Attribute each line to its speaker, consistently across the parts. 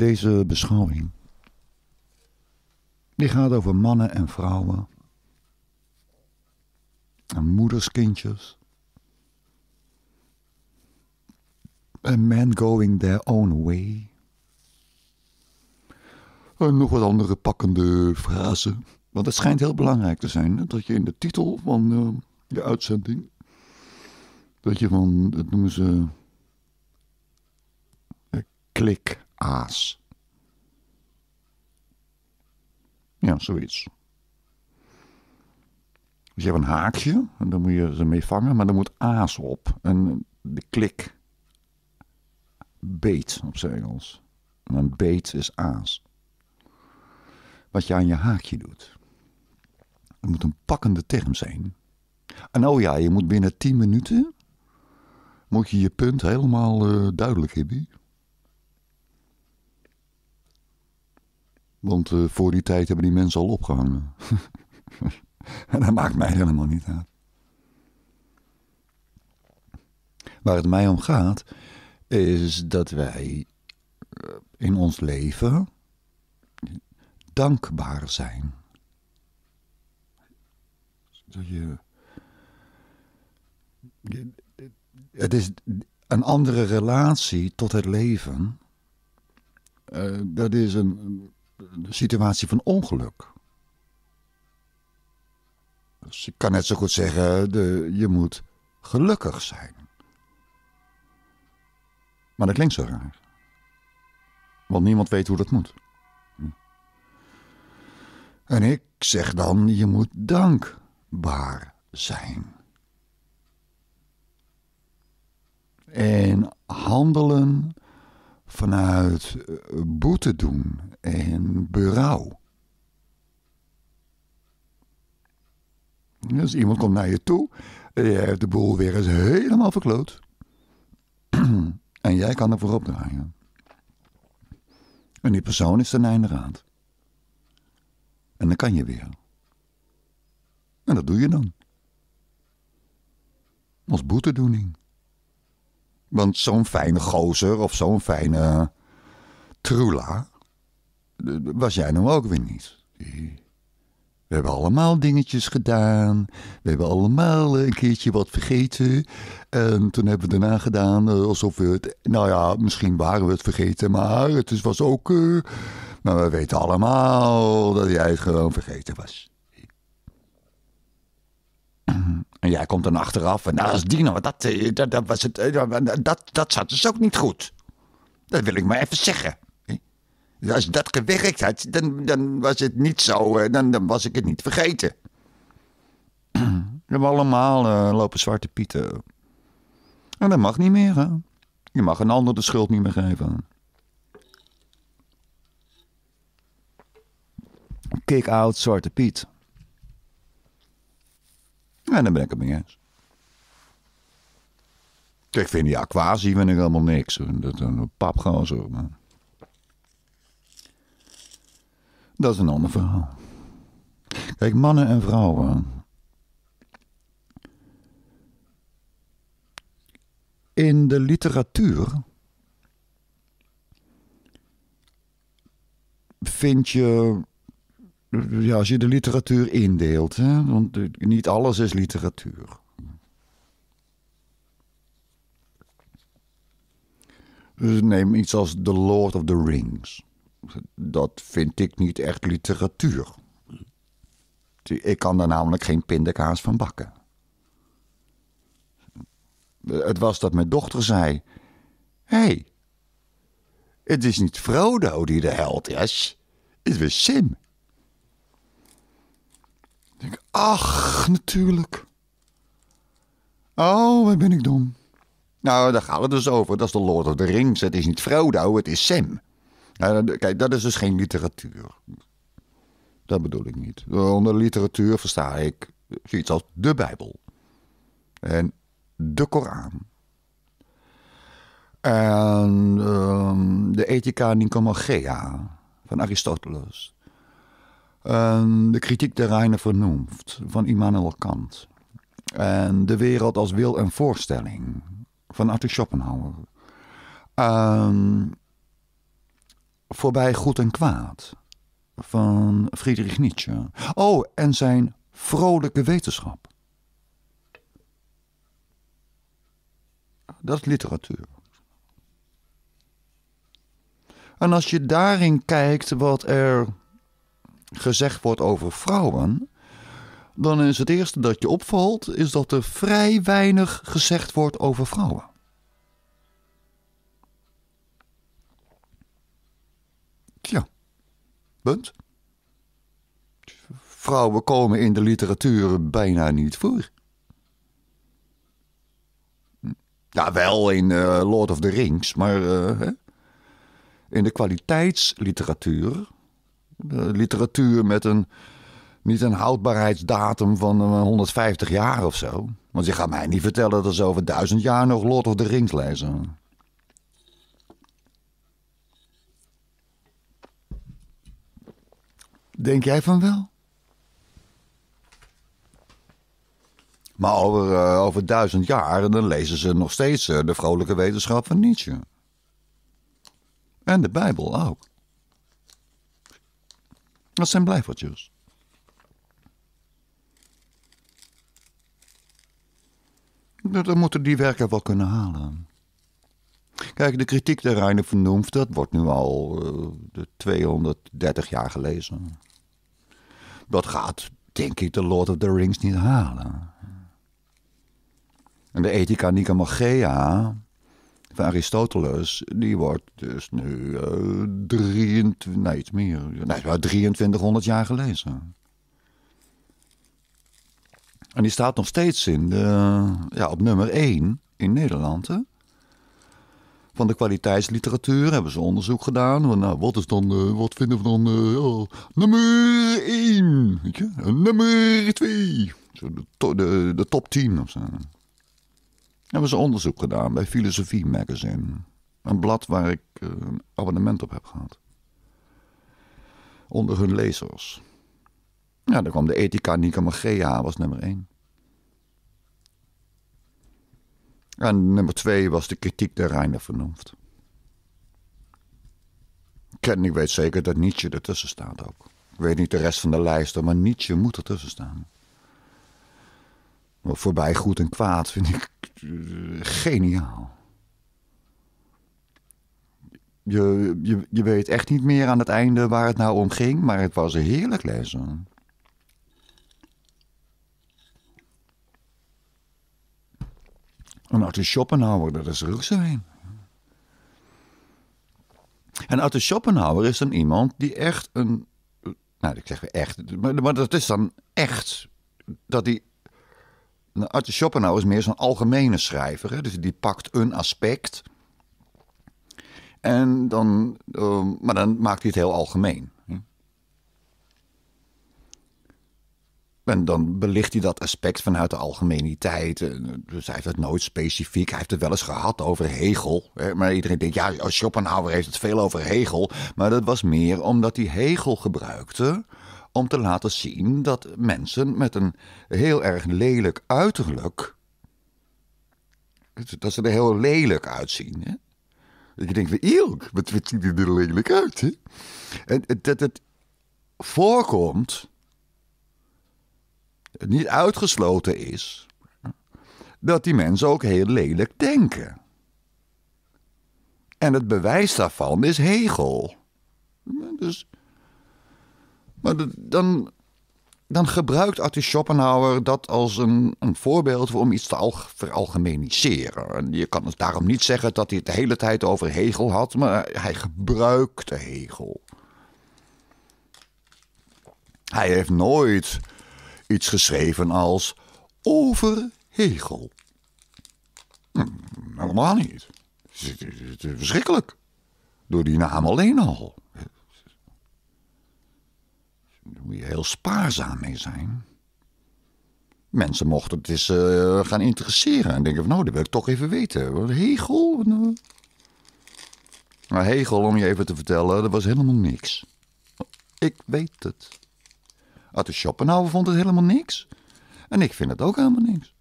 Speaker 1: Deze beschouwing die gaat over mannen en vrouwen en moederskindjes en men going their own way. En eh, nog wat andere pakkende frasen. Want het schijnt heel belangrijk te zijn dat je in de titel van uh, je uitzending. dat je van, dat noemen ze. Eh, klik aas. Ja, zoiets. Dus je hebt een haakje en dan moet je ze mee vangen, maar dan moet aas op. En de klik beet op zijn Engels. een beet is aas. Wat je aan je haakje doet. Het moet een pakkende term zijn. En oh ja, je moet binnen 10 minuten moet je je punt helemaal eh, duidelijk hebben. Want eh, voor die tijd hebben die mensen al opgehangen. en dat maakt mij helemaal niet uit. Waar het mij om gaat, is dat wij eh, in ons leven dankbaar zijn. Dat je. Het is een andere relatie tot het leven. Eh, dat is een, de situatie van ongeluk. Dus ik kan net zo goed zeggen, de, je moet gelukkig zijn. Maar dat klinkt zo raar. Want niemand weet hoe dat moet. Hm. En ik zeg dan, je moet dankbaar zijn. En handelen vanuit eh, boete doen en berouw. Dus iemand komt naar je toe, eh, je hebt de boel weer eens helemaal verkloot. en jij kan ervoor opdraaien. En die persoon is ten einde raad. En dan kan je weer. En dat doe je dan. Als boetedoening. Want zo'n fijne gozer of zo'n fijne trula was jij nou ook weer niet. We hebben allemaal dingetjes gedaan. We hebben allemaal een keertje wat vergeten. En toen hebben we daarna gedaan eh, alsof we het. Nou ja, misschien waren we het vergeten, maar het was ook. Eh, maar we weten allemaal dat jij het gewoon vergeten was. En jij komt dan achteraf en nou, als Dino, dat, eh, dat, dat was het. Dat, dat zat dus ook niet goed. Dat wil ik maar even zeggen als dat gewerkt had, dan, dan was het niet zo, dan, dan was ik het niet vergeten. We hebben allemaal eh, lopen zwarte pieten. En dat mag niet meer, hè? Je mag een ander de schuld niet meer geven. Kick-out Zwarte Piet. En dan ben ik het mee eens. Ik vind die Aquasi helemaal niks. Dat is een papgozer, man. Dat is een ander verhaal. Kijk, mannen en vrouwen. In de literatuur vind je, ja, als je de literatuur indeelt, hè, want niet alles is literatuur. Dus neem iets als The Lord of the Rings dat vind ik niet echt literatuur. Ik kan er namelijk geen pindakaas van bakken. Het was dat mijn dochter zei: Hé, hey, het is niet Frodo die de held is, het is Sim. Ik denk, ach, natuurlijk. Oh, wat ben ik dom. Nou, daar gaat het dus over. Dat is de Lord of the Rings. Het is niet Frodo, het is Sim. Nou, kijk, dat is dus geen literatuur. Dat bedoel ik niet. Onder literatuur versta ik zoiets als de Bijbel. En de Koran. En ehm, de Ethica Nicomachea van Aristoteles. En de kritiek der reine vernoemd van Immanuel Kant. En de wereld als wil en voorstelling van Arthur Schopenhauer. En voorbij Goed en Kwaad van Friedrich Nietzsche. Oh, en zijn Vrolijke Wetenschap. Dat is literatuur. En als je daarin kijkt wat er gezegd wordt over vrouwen, dan is het eerste dat je opvalt, is dat er vrij weinig gezegd wordt over vrouwen. Punt. Vrouwen komen in de literatuur bijna niet voor. Ja, wel in eh, Lord of the Rings, maar eh, in de kwaliteitsliteratuur, de literatuur met een, niet een houdbaarheidsdatum van 150 eh, jaar of zo. Want je gaat mij niet vertellen dat ze over duizend jaar nog Lord of the Rings lezen. Denk jij van wel? Maar over, eh, over duizend jaar dan lezen ze nog steeds eh, de vrolijke wetenschap van Nietzsche. En de Bijbel ook. Dat zijn blijvertjes. Nou, dan moeten die werken wel kunnen halen. Kijk, de kritiek der Reine Vernunft, dat wordt nu al eh, de 230 jaar gelezen. Dat gaat, denk ik, de Lord of the Rings niet halen. En de ethica Nicomachea van Aristoteles, die wordt dus nu 23, eh, nee, iets meer, nee, 2300 jaar gelezen. En die staat nog steeds in de, ja, op nummer 1 in Nederland van de kwaliteitsliteratuur. Hebben ze onderzoek gedaan. Nou, wat, is dan, eh, wat vinden we dan uh, nummer 1? Weet je? Eh, nummer 2? De, de, de, top 10 of zo. Hebben ze onderzoek gedaan bij Filosofie Magazine. Een blad waar ik een abonnement op heb gehad. Onder hun lezers. Ja, dan kwam de Ethica Magea was nummer 1. En nummer twee was de kritiek der reine vernunft. ik weet zeker dat Nietzsche ertussen staat ook. Ik weet niet de rest van de lijst, maar Nietzsche moet ertussen staan. Maar voorbij goed en kwaad vind ik eh, geniaal. Je, je, je weet echt niet meer aan het einde waar het nou om ging, maar het was heerlijk lezen. Een uit Schopenhauer, dat is er een. En uit Schopenhauer is dan iemand die echt een. Nou, ik zeg weer echt. Maar, dat is dan echt. Dat die. Nou, Arthur Schopenhauer is meer zo'n algemene schrijver. Hè? Dus die pakt een aspect. En dan, eh, maar dan maakt hij het heel algemeen. En dan belicht hij dat aspect vanuit de algemeniteit. Eh, dus hij heeft het nooit specifiek. Hij heeft het wel eens gehad over Hegel. Maar iedereen denkt, ja, Schopenhauer heeft het veel over Hegel. Maar dat was meer omdat hij Hegel gebruikte om te laten zien dat mensen met een heel erg lelijk uiterlijk. dat ze er heel lelijk uitzien. Hè? Dat je denkt, eerlijk, wat, wat ziet er lelijk uit? Hè? En dat het voorkomt niet uitgesloten is dat die mensen ook heel lelijk denken. En het bewijs daarvan is Hegel. Dus, maar dan, dan gebruikt Arthur Schopenhauer dat als een, een voorbeeld om iets te al, veralgemeniseren. je kan het daarom niet zeggen dat hij het de hele tijd over Hegel had, maar hij gebruikte Hegel. Hij heeft nooit iets geschreven als over Hegel. Hm, helemaal niet. Het is verschrikkelijk. Door die naam alleen al. Daar moet je heel spaarzaam mee zijn. Mensen mochten het eens eh, gaan interesseren en denken van nou, dat wil ik toch even weten. Hegel? Maar nou? nou, Hegel, om je even te vertellen, dat was helemaal niks. Ik weet het. Uit de Schopenhauer vond het helemaal niks. En ik vind het ook helemaal niks.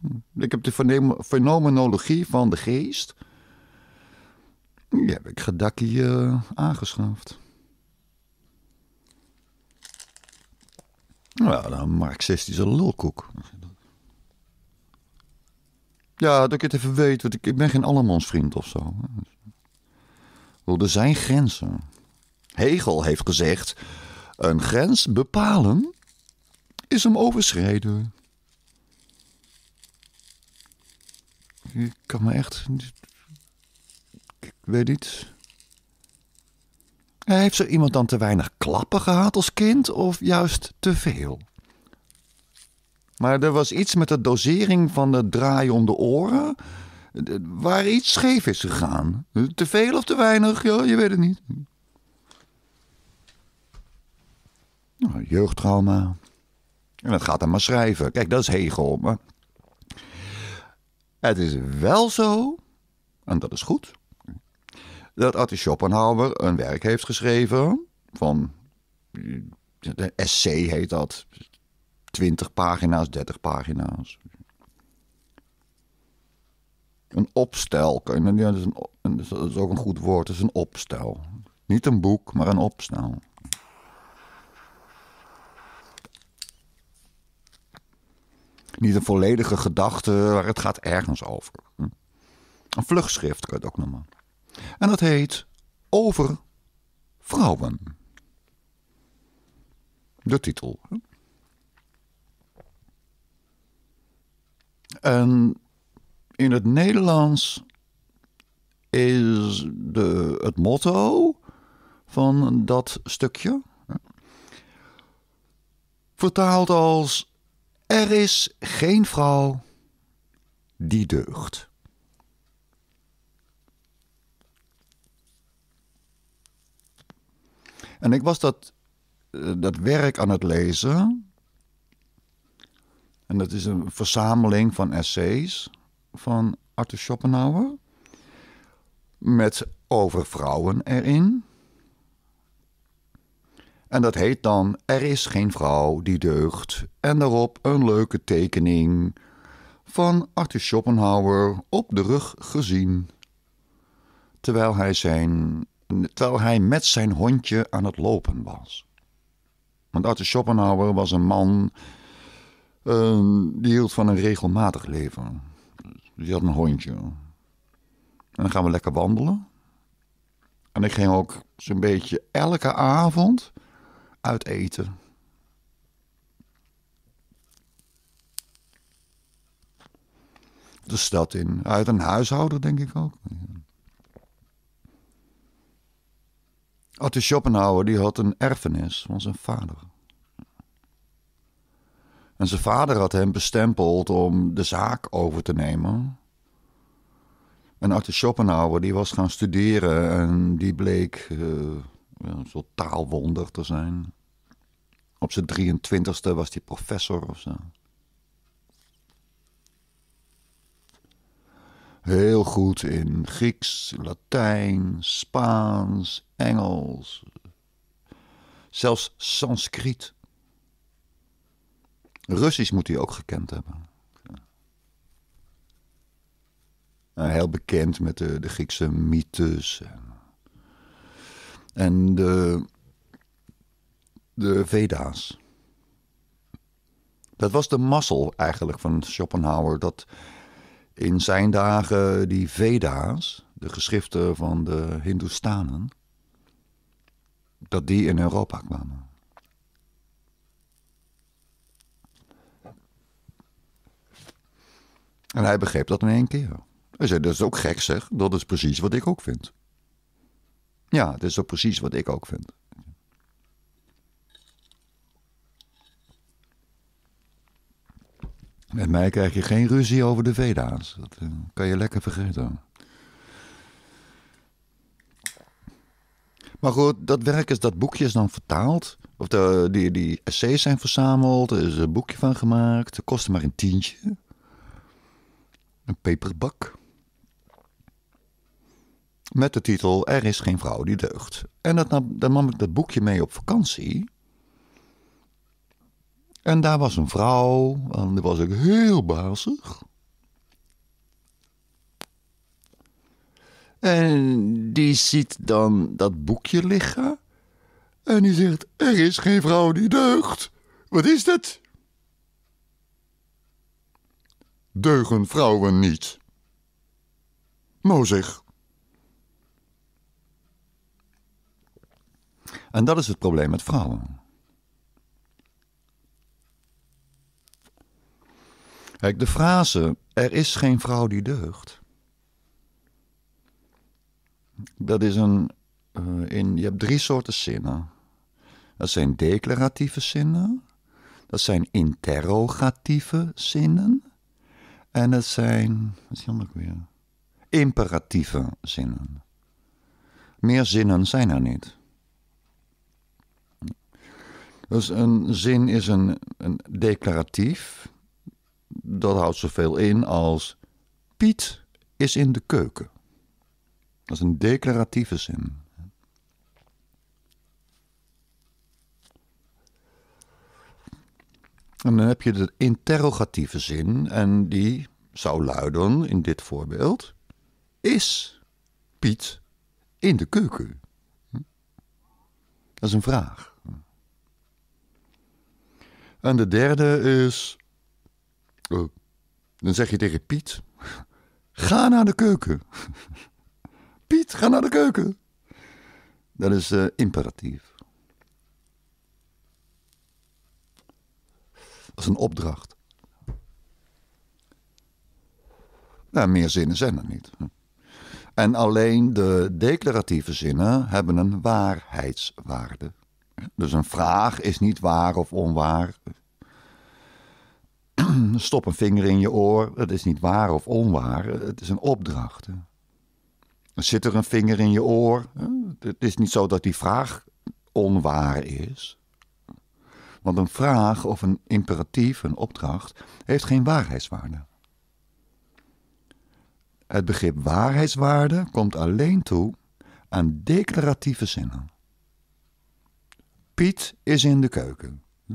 Speaker 1: Hm. Ik heb de fenomenologie van de geest. Die heb ik gedakkie uh, eh, aangeschaft. Nou, een marxistische lulkoek. Ja, dat ik het even weet, ik ben geen allemansvriend of zo. Er zijn grenzen. Hegel heeft gezegd een grens bepalen is hem overschreden. Ik kan me echt. Ik weet niet. Heeft er iemand dan te weinig klappen gehad als kind of juist te veel? Maar er was iets met de dosering van de draai om de oren. Eh, waar iets scheef is gegaan. Te veel of te weinig, je weet het niet. Nou, jeugdtrauma. En dat gaat dan maar schrijven. Kijk, dat is Hegel. Maar het is wel zo, en dat is goed, dat Arthur Schopenhauer een werk heeft geschreven van een essay heet dat. 20 pagina's, 30 pagina's. Een opstel. dat, is een, is ook een goed woord. Dat is een opstel. Niet een boek, maar een opstel. Niet een volledige gedachte, maar het gaat ergens over. Hm. Een vlugschrift kan je het ook noemen. En dat heet Over Vrouwen. De titel. Hm. En in het Nederlands is de, het motto van dat stukje hm, vertaald als er is geen vrouw die deugt. En ik was dat, eh, dat werk aan het lezen. En dat is een verzameling van essays van Arthur Schopenhauer. Met over vrouwen erin. En dat heet dan Er is geen vrouw die deugt. En daarop een leuke tekening van Arthur Schopenhauer op de rug gezien. Terwijl hij, zijn, terwijl hij met zijn hondje aan het lopen was. Want Arthur Schopenhauer was een man ehm, die hield van een regelmatig leven. Die had een hondje. En dan gaan we lekker wandelen. En ik ging ook zo'n beetje elke avond uit eten. De stad in. Uit een huishouden, denk ik ook. Otto Schopenhauer die had een erfenis van zijn vader. En zijn vader had hem bestempeld om de zaak over te nemen. En Arthur Schopenhauer die was gaan studeren en die bleek eh, zo een soort taalwonder te zijn. Op zijn 23 e was hij professor of zo. Heel goed in Grieks, Latijn, Spaans, Engels. Zelfs Sanskriet. Russisch moet hij ook gekend hebben. Heel bekend met de, de Griekse mythes. En en de, Veda's. Dat was de mazzel eigenlijk van Schopenhauer. Dat in zijn dagen die Veda's, de geschriften van de Hindoestanen, dat die in Europa kwamen. En hij begreep dat in één keer. Hij zei, dat is ook gek zeg, dat is precies wat ik ook vind. Ja, dat is toch precies wat ik ook vind. Met mij krijg je geen ruzie over de Veda's. Dat eh, kan je lekker vergeten. Maar goed, dat werk is dat boekje is dan vertaald. Of de, die, die essays zijn verzameld. Er is een boekje van gemaakt. Dat kostte maar een tientje. Een peperbak. Met de titel Er is geen vrouw die deugt. En dat nam, dan nam ik dat boekje mee op vakantie. En daar was een vrouw, en die was ik heel bazig. En die ziet dan dat boekje liggen. En die zegt: Er is geen vrouw die deugt. Wat is dat? Deugen vrouwen niet. zeg En dat is het probleem met vrouwen. Kijk, de frase: er is geen vrouw die deugt. Dat is een. Eh, in, je hebt drie soorten zinnen. Dat zijn declaratieve zinnen. Dat zijn interrogatieve zinnen. En dat zijn. Wat is die weer? Imperatieve zinnen. Meer zinnen zijn er niet. Dus een zin is een, een declaratief. Dat houdt zoveel in als Piet is in de keuken. Dat is een declaratieve zin. En dan heb je de interrogatieve zin en die zou luiden in dit voorbeeld: Is Piet in de keuken? Hm? Dat is een vraag. En de derde is. Oh, dan zeg je tegen Piet: Ga naar de keuken. Piet, ga naar de keuken. Dat is eh, imperatief. Dat is een opdracht. Nou, meer zinnen zijn er niet. En alleen de declaratieve zinnen hebben een waarheidswaarde. Dus een vraag is niet waar of onwaar. Stop een vinger in je oor, het is niet waar of onwaar, het is een opdracht. Zit er een vinger in je oor? Het is niet zo dat die vraag onwaar is. Want een vraag of een imperatief, een opdracht, heeft geen waarheidswaarde. Het begrip waarheidswaarde komt alleen toe aan declaratieve zinnen. Piet is in de keuken. Hm?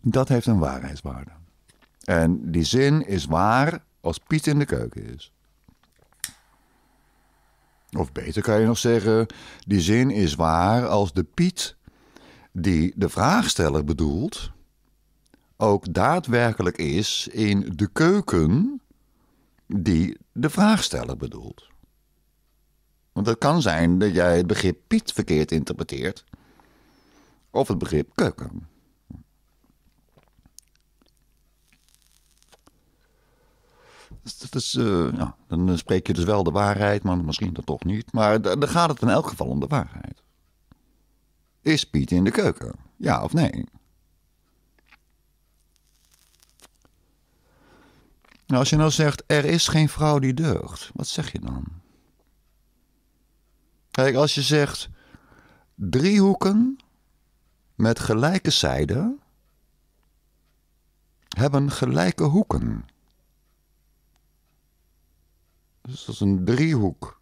Speaker 1: Dat heeft een waarheidswaarde. En die zin is waar als Piet in de keuken is. Of beter kan je nog zeggen, die zin is waar als de Piet die de vraagsteller bedoelt, ook daadwerkelijk is in de keuken die de vraagsteller bedoelt. Want het kan zijn dat jij het begrip Piet verkeerd interpreteert, of het begrip keuken. Dus dat is, ja, eh, nou, dan eh, spreek je dus wel de waarheid, maar misschien dan toch niet. Maar dan gaat het in elk geval om de waarheid. Is Piet in de keuken? Ja of nee? Nou, als je nou zegt, er is geen vrouw die deugt, wat zeg je dan? Kijk, als je zegt driehoeken met gelijke zijden hebben gelijke hoeken. Dus dat is een driehoek.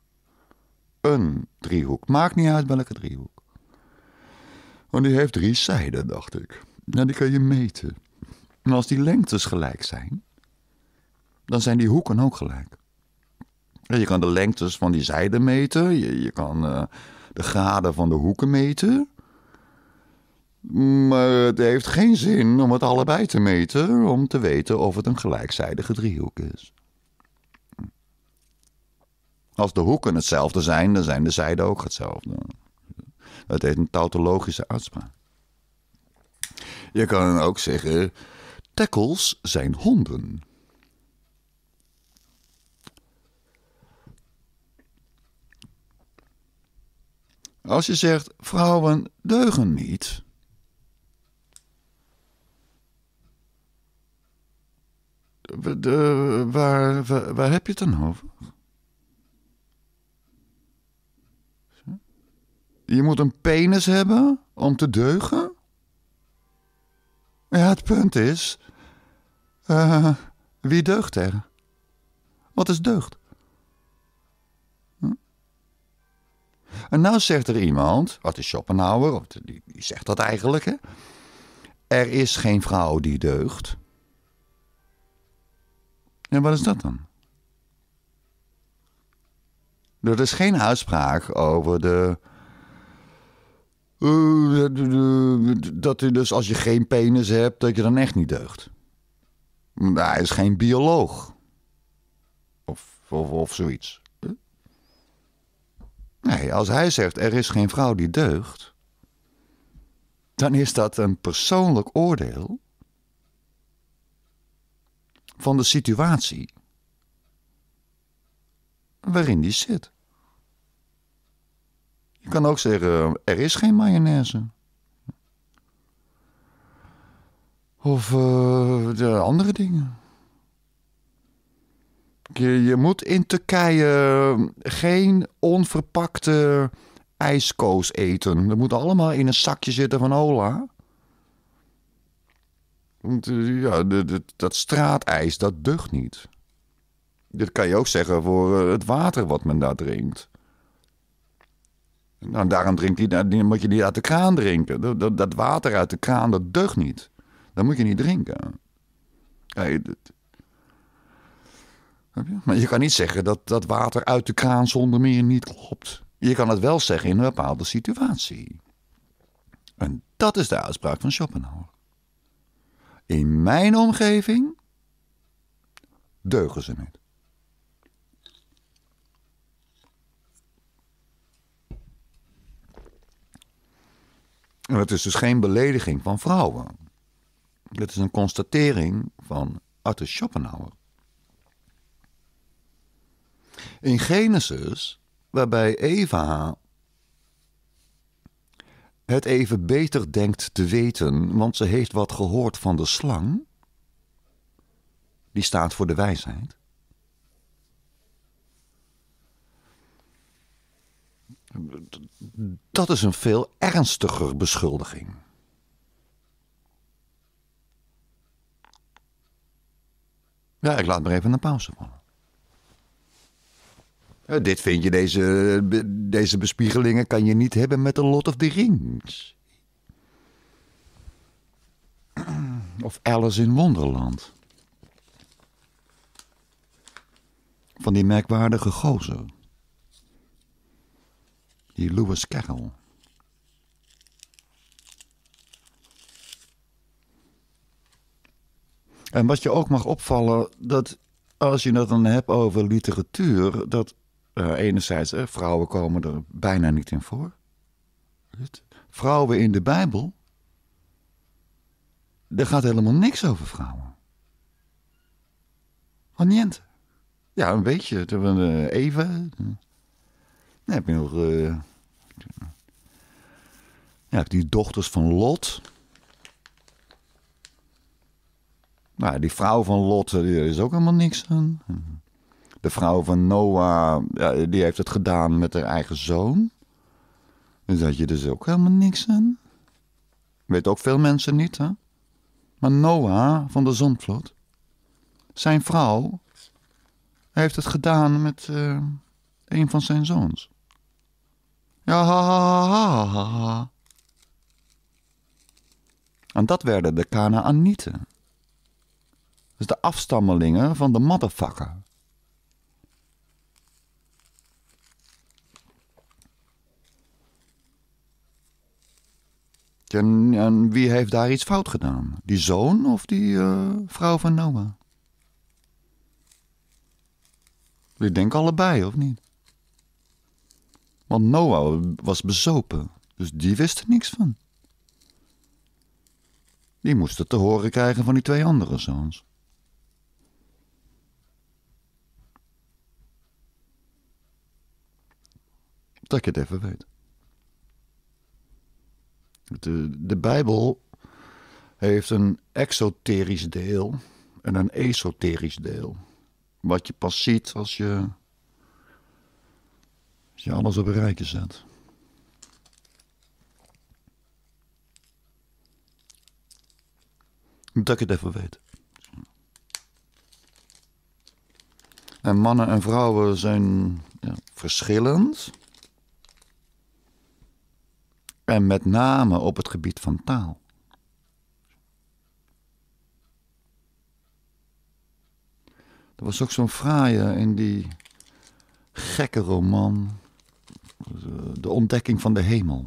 Speaker 1: Een driehoek. Maakt niet uit welke driehoek. Want die heeft drie zijden, dacht ik. Ja, nou, die kan je meten. En als die lengtes gelijk zijn, dan zijn die hoeken ook gelijk. Je kan de lengtes van die zijden meten, je, je kan eh, de graden van de hoeken meten. Maar het heeft geen zin om het allebei te meten om te weten of het een gelijkzijdige driehoek is. Als de hoeken hetzelfde zijn, dan zijn de zijden ook hetzelfde. Dat heet een tautologische uitspraak. Je kan ook zeggen: tackles zijn honden. Als je zegt vrouwen deugen niet. waar, waar, heb je het dan over? Je moet een penis hebben om te deugen? Ja, het punt is. Eh, wie deugt er? Wat is deugd? En nou zegt er iemand, wat is Schopenhauer, die, die zegt dat eigenlijk, hè? Er is geen vrouw die deugt. En wat is dat dan? Er is geen uitspraak over de. Eh, dat je dus als je geen penis hebt, dat je dan echt niet deugt. Hij is geen bioloog. Of, of, of zoiets. Nee, als hij zegt er is geen vrouw die deugt, dan is dat een persoonlijk oordeel van de situatie waarin die zit. Je kan ook zeggen er is geen mayonaise. Of eh, de andere dingen. Je, je moet in Turkije ehm, geen onverpakte ijskoos eten. Dat moet allemaal in een zakje zitten van Ola. Eh, ja, dat straatijs, dat deugt niet. Dit kan je ook zeggen voor eh, het water wat men daar drinkt. Nou, daarom drinkt die, moet je niet uit de kraan drinken. Dat, dat, dat, water uit de kraan, dat deugt niet. Dat moet je niet drinken. Ja, je? Maar je kan niet zeggen dat dat water uit de kraan zonder meer niet klopt. Je kan het wel zeggen in een bepaalde situatie. En dat is de uitspraak van Schopenhauer. In mijn omgeving deugen ze niet. En het is dus geen belediging van vrouwen. Het is een constatering van Arthur Schopenhauer in Genesis, waarbij Eva het even beter denkt te weten, want ze heeft wat gehoord van de slang, die staat voor de wijsheid. Dat is een veel ernstiger beschuldiging. Ja, ik laat maar even een pauze vallen. Eh, dit vind je, deze, deze bespiegelingen kan je niet hebben met een Lot of the Rings. Of Alice in Wonderland. Van die merkwaardige gozer. Die Lewis Carroll. En wat je ook mag opvallen, dat als je het dan hebt over literatuur, dat eh, enerzijds, vrouwen komen er bijna niet in voor. Vrouwen in de Bijbel, daar gaat helemaal niks over vrouwen. Want Ja, een beetje. Uh, Eva. Dan heb je nog... ja, die dochters van Lot. Nou, die vrouw van Lot, eh, daar is ook helemaal niks aan. Hm de vrouw van Noah, die heeft het gedaan met haar eigen zoon. Dus had je dus ook helemaal niks aan. Weet ook veel mensen niet, hè? Maar Noah van de Zondvloed, zijn vrouw, heeft het gedaan met eh, een van zijn zoons. Ja, ha, ha, ha, ha, En dat werden de Kanaanieten. Dus de afstammelingen van de motherfucker. En, en, wie heeft daar iets fout gedaan? Die zoon of die eh, vrouw van Noah? Ik denk allebei, of niet? Want Noah was bezopen, dus die wist er niks van. Die moest het te horen krijgen van die twee andere zoons. Dat ik het even weet. De, de Bijbel heeft een exoterisch deel en een esoterisch deel. Wat je pas ziet als je, als je alles op een rijtje zet. Dat ik het even weet. En mannen en vrouwen zijn ja, verschillend en met name op het gebied van taal. Er was ook zo'n fraaie in die gekke roman, eh, De ontdekking van de hemel.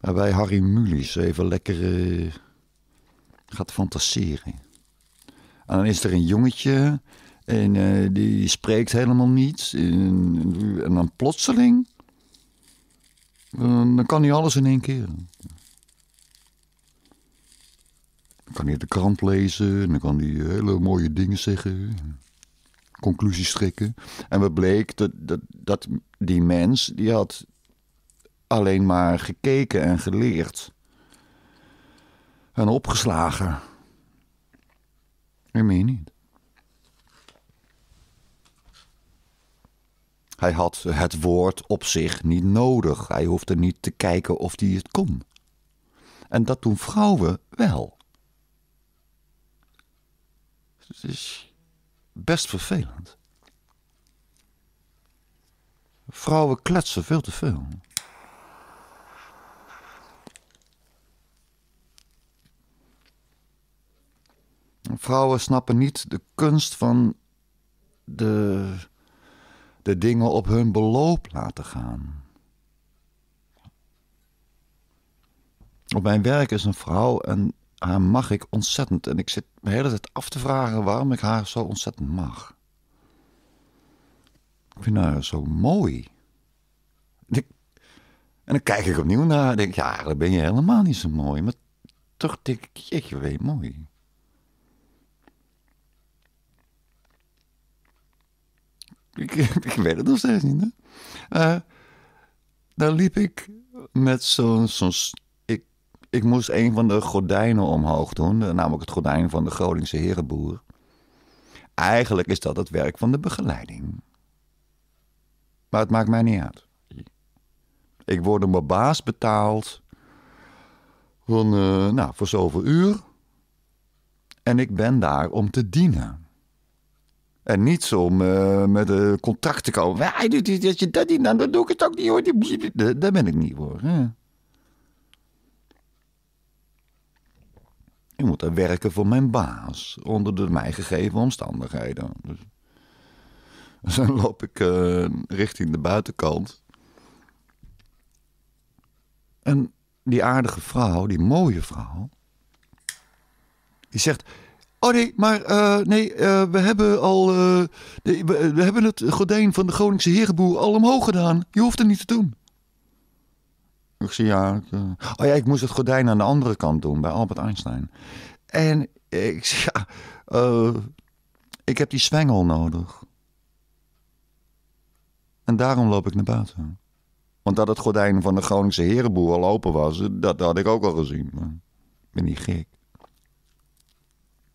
Speaker 1: Waarbij Harry Mulisch even lekker eh, gaat fantaseren. En dan is er een jongetje en eh, die spreekt helemaal niets. En, en dan plotseling dan kan hij alles in één keer. Dan kan hij de krant lezen, en dan kan hij hele mooie dingen zeggen, conclusies trekken. En wat bleek, dat, dat, dat die mens, die had alleen maar gekeken en geleerd. En opgeslagen. Ik meen niet. Hij had het woord op zich niet nodig. Hij hoefde niet te kijken of hij het kon. En dat doen vrouwen wel. Het is best vervelend. Vrouwen kletsen veel te veel. Vrouwen snappen niet de kunst van de de dingen op hun beloop laten gaan. Op mijn werk is een vrouw en haar mag ik ontzettend. En ik zit de hele tijd af te vragen waarom ik haar zo ontzettend mag. Ik vind haar zo mooi. En, dan kijk ik opnieuw naar en denk ja, dan ben je helemaal niet zo mooi. Maar toch denk ik, jeetje, weet mooi. ik, weet het nog steeds niet. Hè? Eh, daar liep ik met zo'n. Zo ik, ik moest een van de gordijnen omhoog doen, eh, namelijk het gordijn van de Groningse Herenboer. Eigenlijk is dat het werk van de begeleiding. Maar het maakt mij niet uit. Ik word door mijn baas betaald. Van, eh, nou, voor zoveel uur. En ik ben daar om te dienen. En niets om eh, met een eh, contract te komen. Hij doet dat je dat niet, nou, dan doe ik het ook niet hoor. Daar ben ik niet voor. Hè. Ik moet daar werken voor mijn baas. Onder de mij gegeven omstandigheden. Dus, dan loop ik eh, richting de buitenkant. En die aardige vrouw, die mooie vrouw. Die zegt. Oh nee, maar eh, nee, eh, we hebben al. Eh, de, we, hebben het gordijn van de Groningse herenboer al omhoog gedaan. Je hoeft het niet te doen. Ik zie ja. oh ja, ik moest het gordijn aan de andere kant doen bij Albert Einstein. En ik zie ja. ik heb die zwengel nodig. En daarom loop ik naar buiten. Want dat het gordijn van de Groningse herenboer al open was, dat, had ik ook al gezien. ik ben niet gek.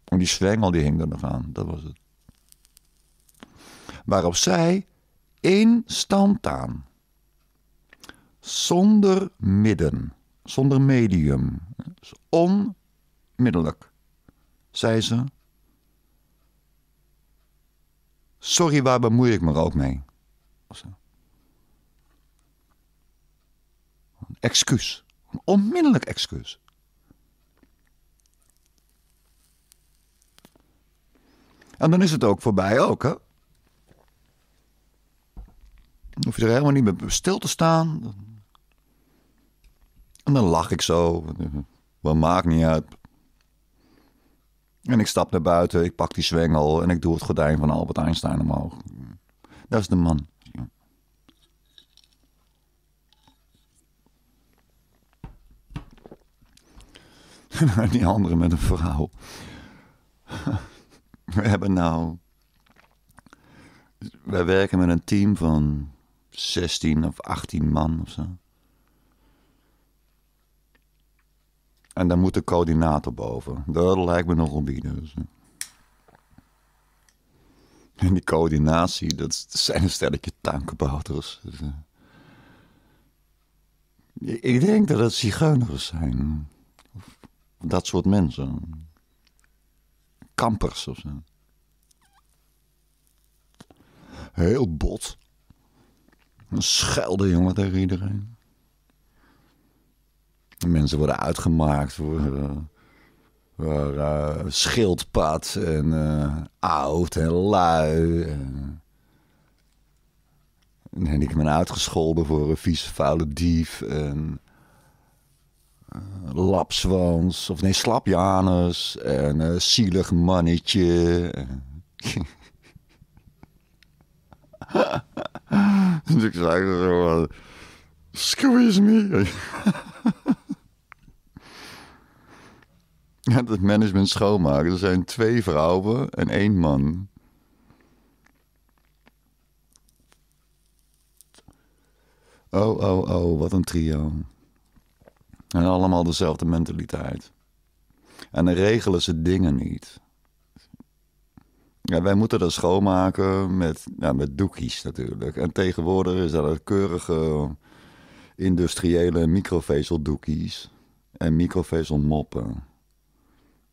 Speaker 1: En die zwengel die hing er nog aan, dat was het. Waarop zij één aan. Zonder midden, zonder medium. Dus onmiddellijk, zei ze. Sorry, waar bemoei ik me ook mee? Een excuus. Een onmiddellijk excuus. En dan is het ook voorbij ook, hè? Dan hoef je er helemaal niet meer stil te staan. En dan lach ik zo. Wat maakt niet uit. En ik stap naar buiten, ik pak die zwengel en ik doe het gordijn van Albert Einstein omhoog. Dat is de man. die andere met een vrouw. We hebben nou. Wij werken met een team van 16 of 18 man of zo. En dan moet de coördinator boven. Dat lijkt me nog een dus. Eh. En die coördinatie, dat zijn een stelletje tankenbouters. Dus, eh. Ik denk dat het zigeuners zijn. Of dat soort mensen kampers of zo. Heel bot. Een schelde jongen tegen iedereen. Mensen worden uitgemaakt voor, uh, voor eh, schildpad en eh, oud en lui. En, ik ben uitgescholden voor een vieze vuile dief. En eh, lapswans, of nee, Slapjanus en eh, Zielig Mannetje. dus ik zei zo, excuse me. ja, het management schoonmaken, er zijn twee vrouwen en één man. Oh, oh, oh, wat een trio. En allemaal dezelfde mentaliteit. En dan regelen ze dingen niet. Ja, wij moeten dat schoonmaken met, ja, met doekjes natuurlijk. En tegenwoordig is dat keurige industriële microvezeldoekjes en microvezelmoppen.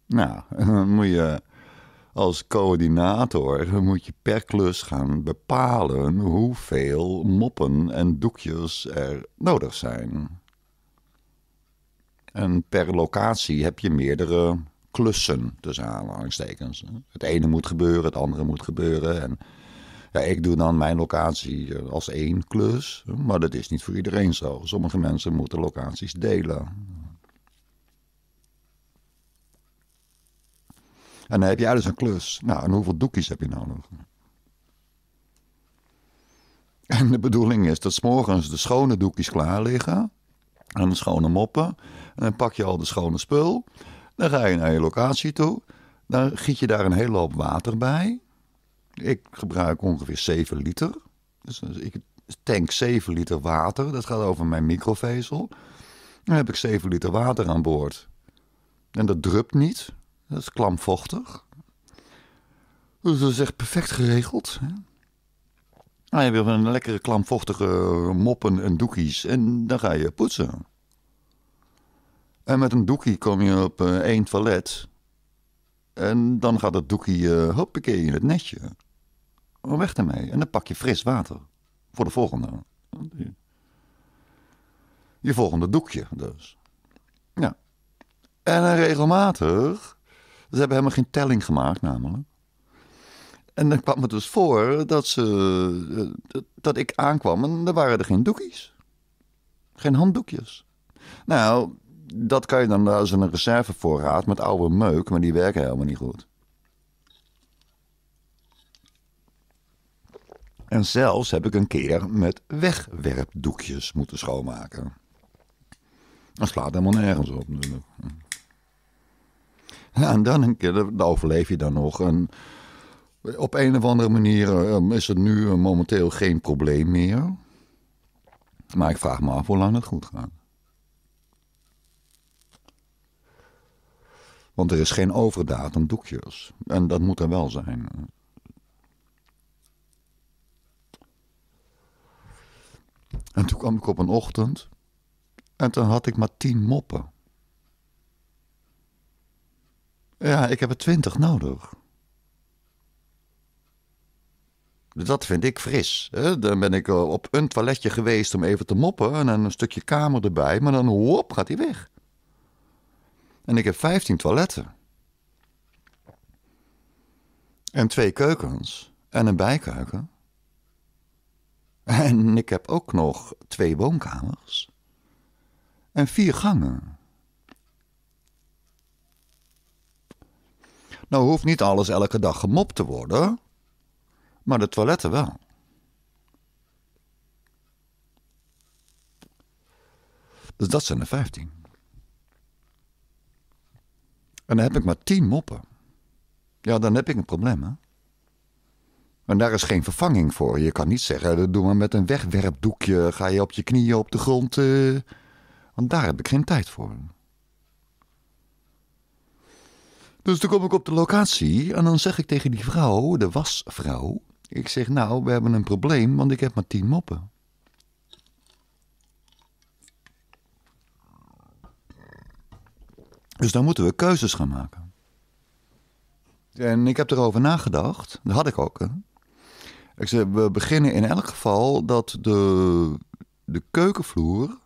Speaker 1: Nou, dan moet je als coördinator moet je per klus gaan bepalen hoeveel moppen en doekjes er nodig zijn. En per locatie heb je meerdere klussen, tussen aanhalingstekens. Het ene moet gebeuren, het andere moet gebeuren. En ja, ik doe dan mijn locatie eh, als één klus, maar dat is niet voor iedereen zo. Sommige mensen moeten locaties delen. En dan heb jij dus een klus. Nou, en hoeveel doekjes heb je nodig? En de bedoeling is dat s morgens de schone doekjes klaar liggen aan de schone moppen. En dan pak je al de schone spul. Dan ga je naar je locatie toe. Dan giet je daar een hele hoop water bij. Ik gebruik ongeveer 7 liter. Dus ik tank 7 liter water. Dat gaat over mijn microvezel. Dan heb ik 7 liter water aan boord. En dat drupt niet. Dat is klamvochtig. Dus dat is echt perfect geregeld. Hè? Nou, je wil een lekkere klamvochtige eh, moppen en doekjes en dan ga je poetsen. En met een doekje kom je op eh, één toilet. En dan gaat het doekje uh, eh, hoppakee, in het netje. Weg ermee. En dan pak je fris water. Voor de volgende. Je volgende doekje dus. Ja. En regelmatig. Ze hebben helemaal geen telling gemaakt namelijk. En dan kwam het dus voor dat, ze, eh, dat ik aankwam en er waren er geen doekjes. Geen handdoekjes. Nou, dat kan je dan als een reservevoorraad met oude meuk, maar die werken helemaal niet goed. En zelfs heb ik een keer met wegwerpdoekjes moeten schoonmaken. Dat slaat helemaal nergens op natuurlijk. en dan een keer, dan overleef je dan nog. een, op een of andere manier ehm, is het nu eh, momenteel geen probleem meer. Maar ik vraag me af hoe lang het goed gaat. Want er is geen overdaad aan doekjes. En dat moet er wel zijn. En toen kwam ik op een ochtend. En toen had ik maar tien moppen. Ja, ik heb er twintig nodig. Dat vind ik fris. Dan ben ik eh, op een toiletje geweest om even te moppen en een stukje kamer erbij, maar dan hop, gaat hij weg. En ik heb 15 toiletten. En twee keukens en een bijkeuken. En ik heb ook nog twee woonkamers. En vier gangen. Nou hoeft niet alles elke dag gemopt te worden maar de toiletten wel. Dus dat zijn er 15. En dan heb ik maar 10 moppen. Ja, dan heb ik een probleem, hè? En daar is geen vervanging voor. Je kan niet zeggen, doe maar met een wegwerpdoekje. Ga je op je knieën op de grond. Eh. want daar heb ik geen tijd voor. Dus toen kom ik op de locatie en dan zeg ik tegen die vrouw, de wasvrouw. Ik zeg, nou, we hebben een probleem, want ik heb maar tien moppen. Dus dan moeten we keuzes gaan maken. En ik heb erover nagedacht. Dat had ik ook. Ik zeg: we beginnen in elk geval dat de, de keukenvloer,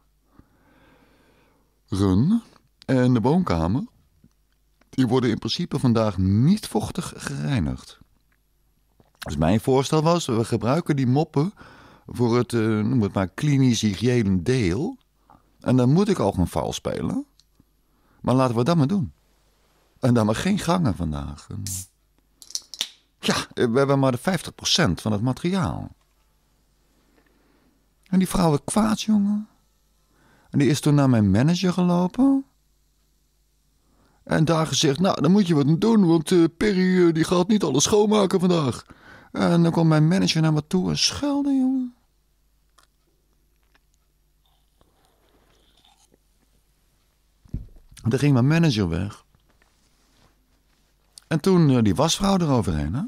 Speaker 1: run en de woonkamer, die worden in principe vandaag niet vochtig gereinigd. Dus mijn voorstel was, we gebruiken die moppen voor het, eh, noem het maar, klinisch hygiëne deel. En dan moet ik al een val spelen. Maar laten we dat maar doen. En dan maar geen gangen vandaag. Ja, eh, we hebben maar de 50% van het materiaal. En die vrouw werd kwaad, jongen. En die is toen naar mijn manager gelopen. En daar gezegd, nou, dan moet je wat doen, want eh, Perry die gaat niet alles schoonmaken vandaag. En dan komt mijn manager naar me toe en schelde, jongen. En ging mijn manager weg. En toen eh, die wasvrouw eroverheen, hè?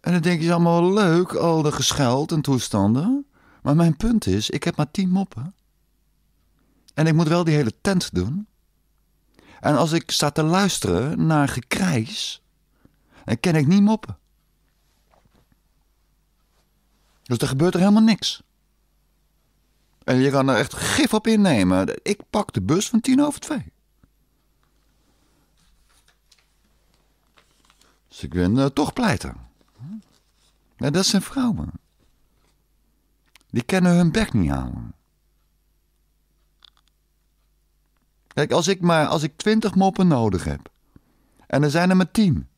Speaker 1: En dan denk je, allemaal leuk, al de gescheld en toestanden. Maar mijn punt is, ik heb maar tien moppen. En ik moet wel die hele tent doen. En als ik sta te luisteren naar gekrijs, en ken ik niet moppen. Dus er gebeurt er helemaal niks. En je kan er echt gif op innemen. Ik pak de bus van tien over twee. Dus ik ben eh, toch pleiter. Ja, dat zijn vrouwen. Die kennen hun bek niet houden. Kijk, als ik maar als ik twintig moppen nodig heb. En er zijn er maar tien.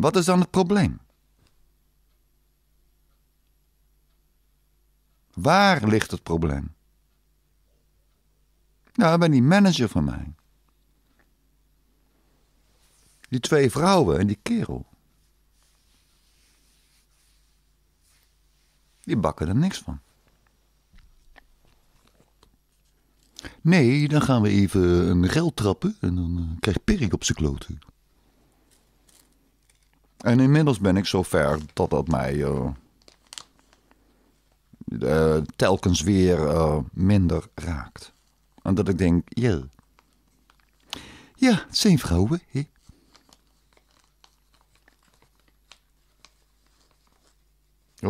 Speaker 1: Wat is dan het probleem? Waar ligt het probleem? Nou, ben die manager van mij. Die twee vrouwen en die kerel. Die bakken er niks van. Nee, dan gaan we even een geld trappen en dan eh, krijgt Perik op zijn kloten. En inmiddels ben ik zover dat dat mij uh, telkens weer eh, minder raakt. En dat ik denk, ja, ja, het zijn vrouwen. Hè?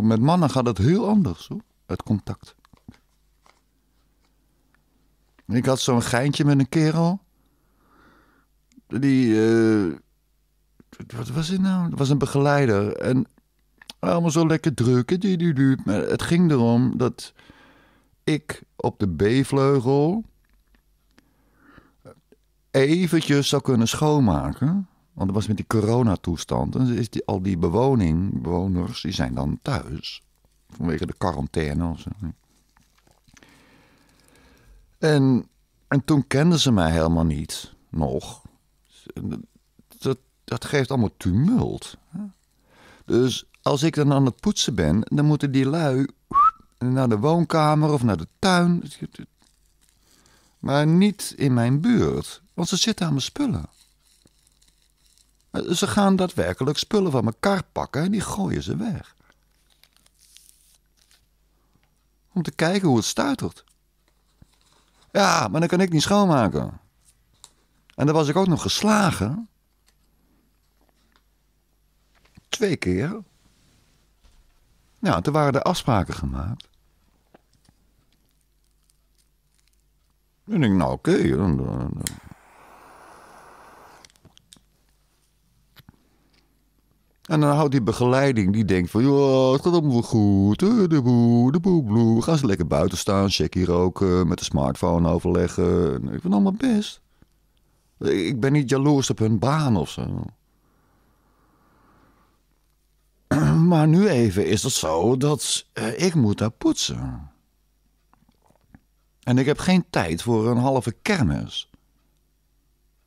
Speaker 1: Met mannen gaat het heel anders, hoor, het contact. Ik had zo'n geintje met een kerel. Die, wat was het nou? Het was een begeleider. En allemaal zo lekker druk. Maar het ging erom dat ik op de B-vleugel eventjes zou kunnen schoonmaken. Want dat was met die coronatoestand. En is die, al die bewoning, bewoners, die zijn dan thuis. Vanwege de quarantaine of zo. En, en toen kenden ze mij helemaal niet nog dat geeft allemaal tumult. Dus als ik dan aan het poetsen ben, dan moeten die lui naar de woonkamer of naar de tuin. Maar niet in mijn buurt, want ze zitten aan mijn spullen. Ze gaan daadwerkelijk spullen van mijn kar pakken en die gooien ze weg. Om te kijken hoe het stuitert. Ja, maar dan kan ik niet schoonmaken. En dan was ik ook nog geslagen. twee keer. Nou, toen waren er afspraken gemaakt. En ik nou oké. En dan houdt die begeleiding, die denkt van... joh, het gaat allemaal wel goed, de boe, de boe, bloe. Gaan ze lekker buiten staan, check hier ook, eh, met de smartphone overleggen. Ik vind allemaal best. Ik ben niet jaloers op hun baan of zo. maar nu even is het zo dat eh, ik moet daar poetsen. En ik heb geen tijd voor een halve kermis.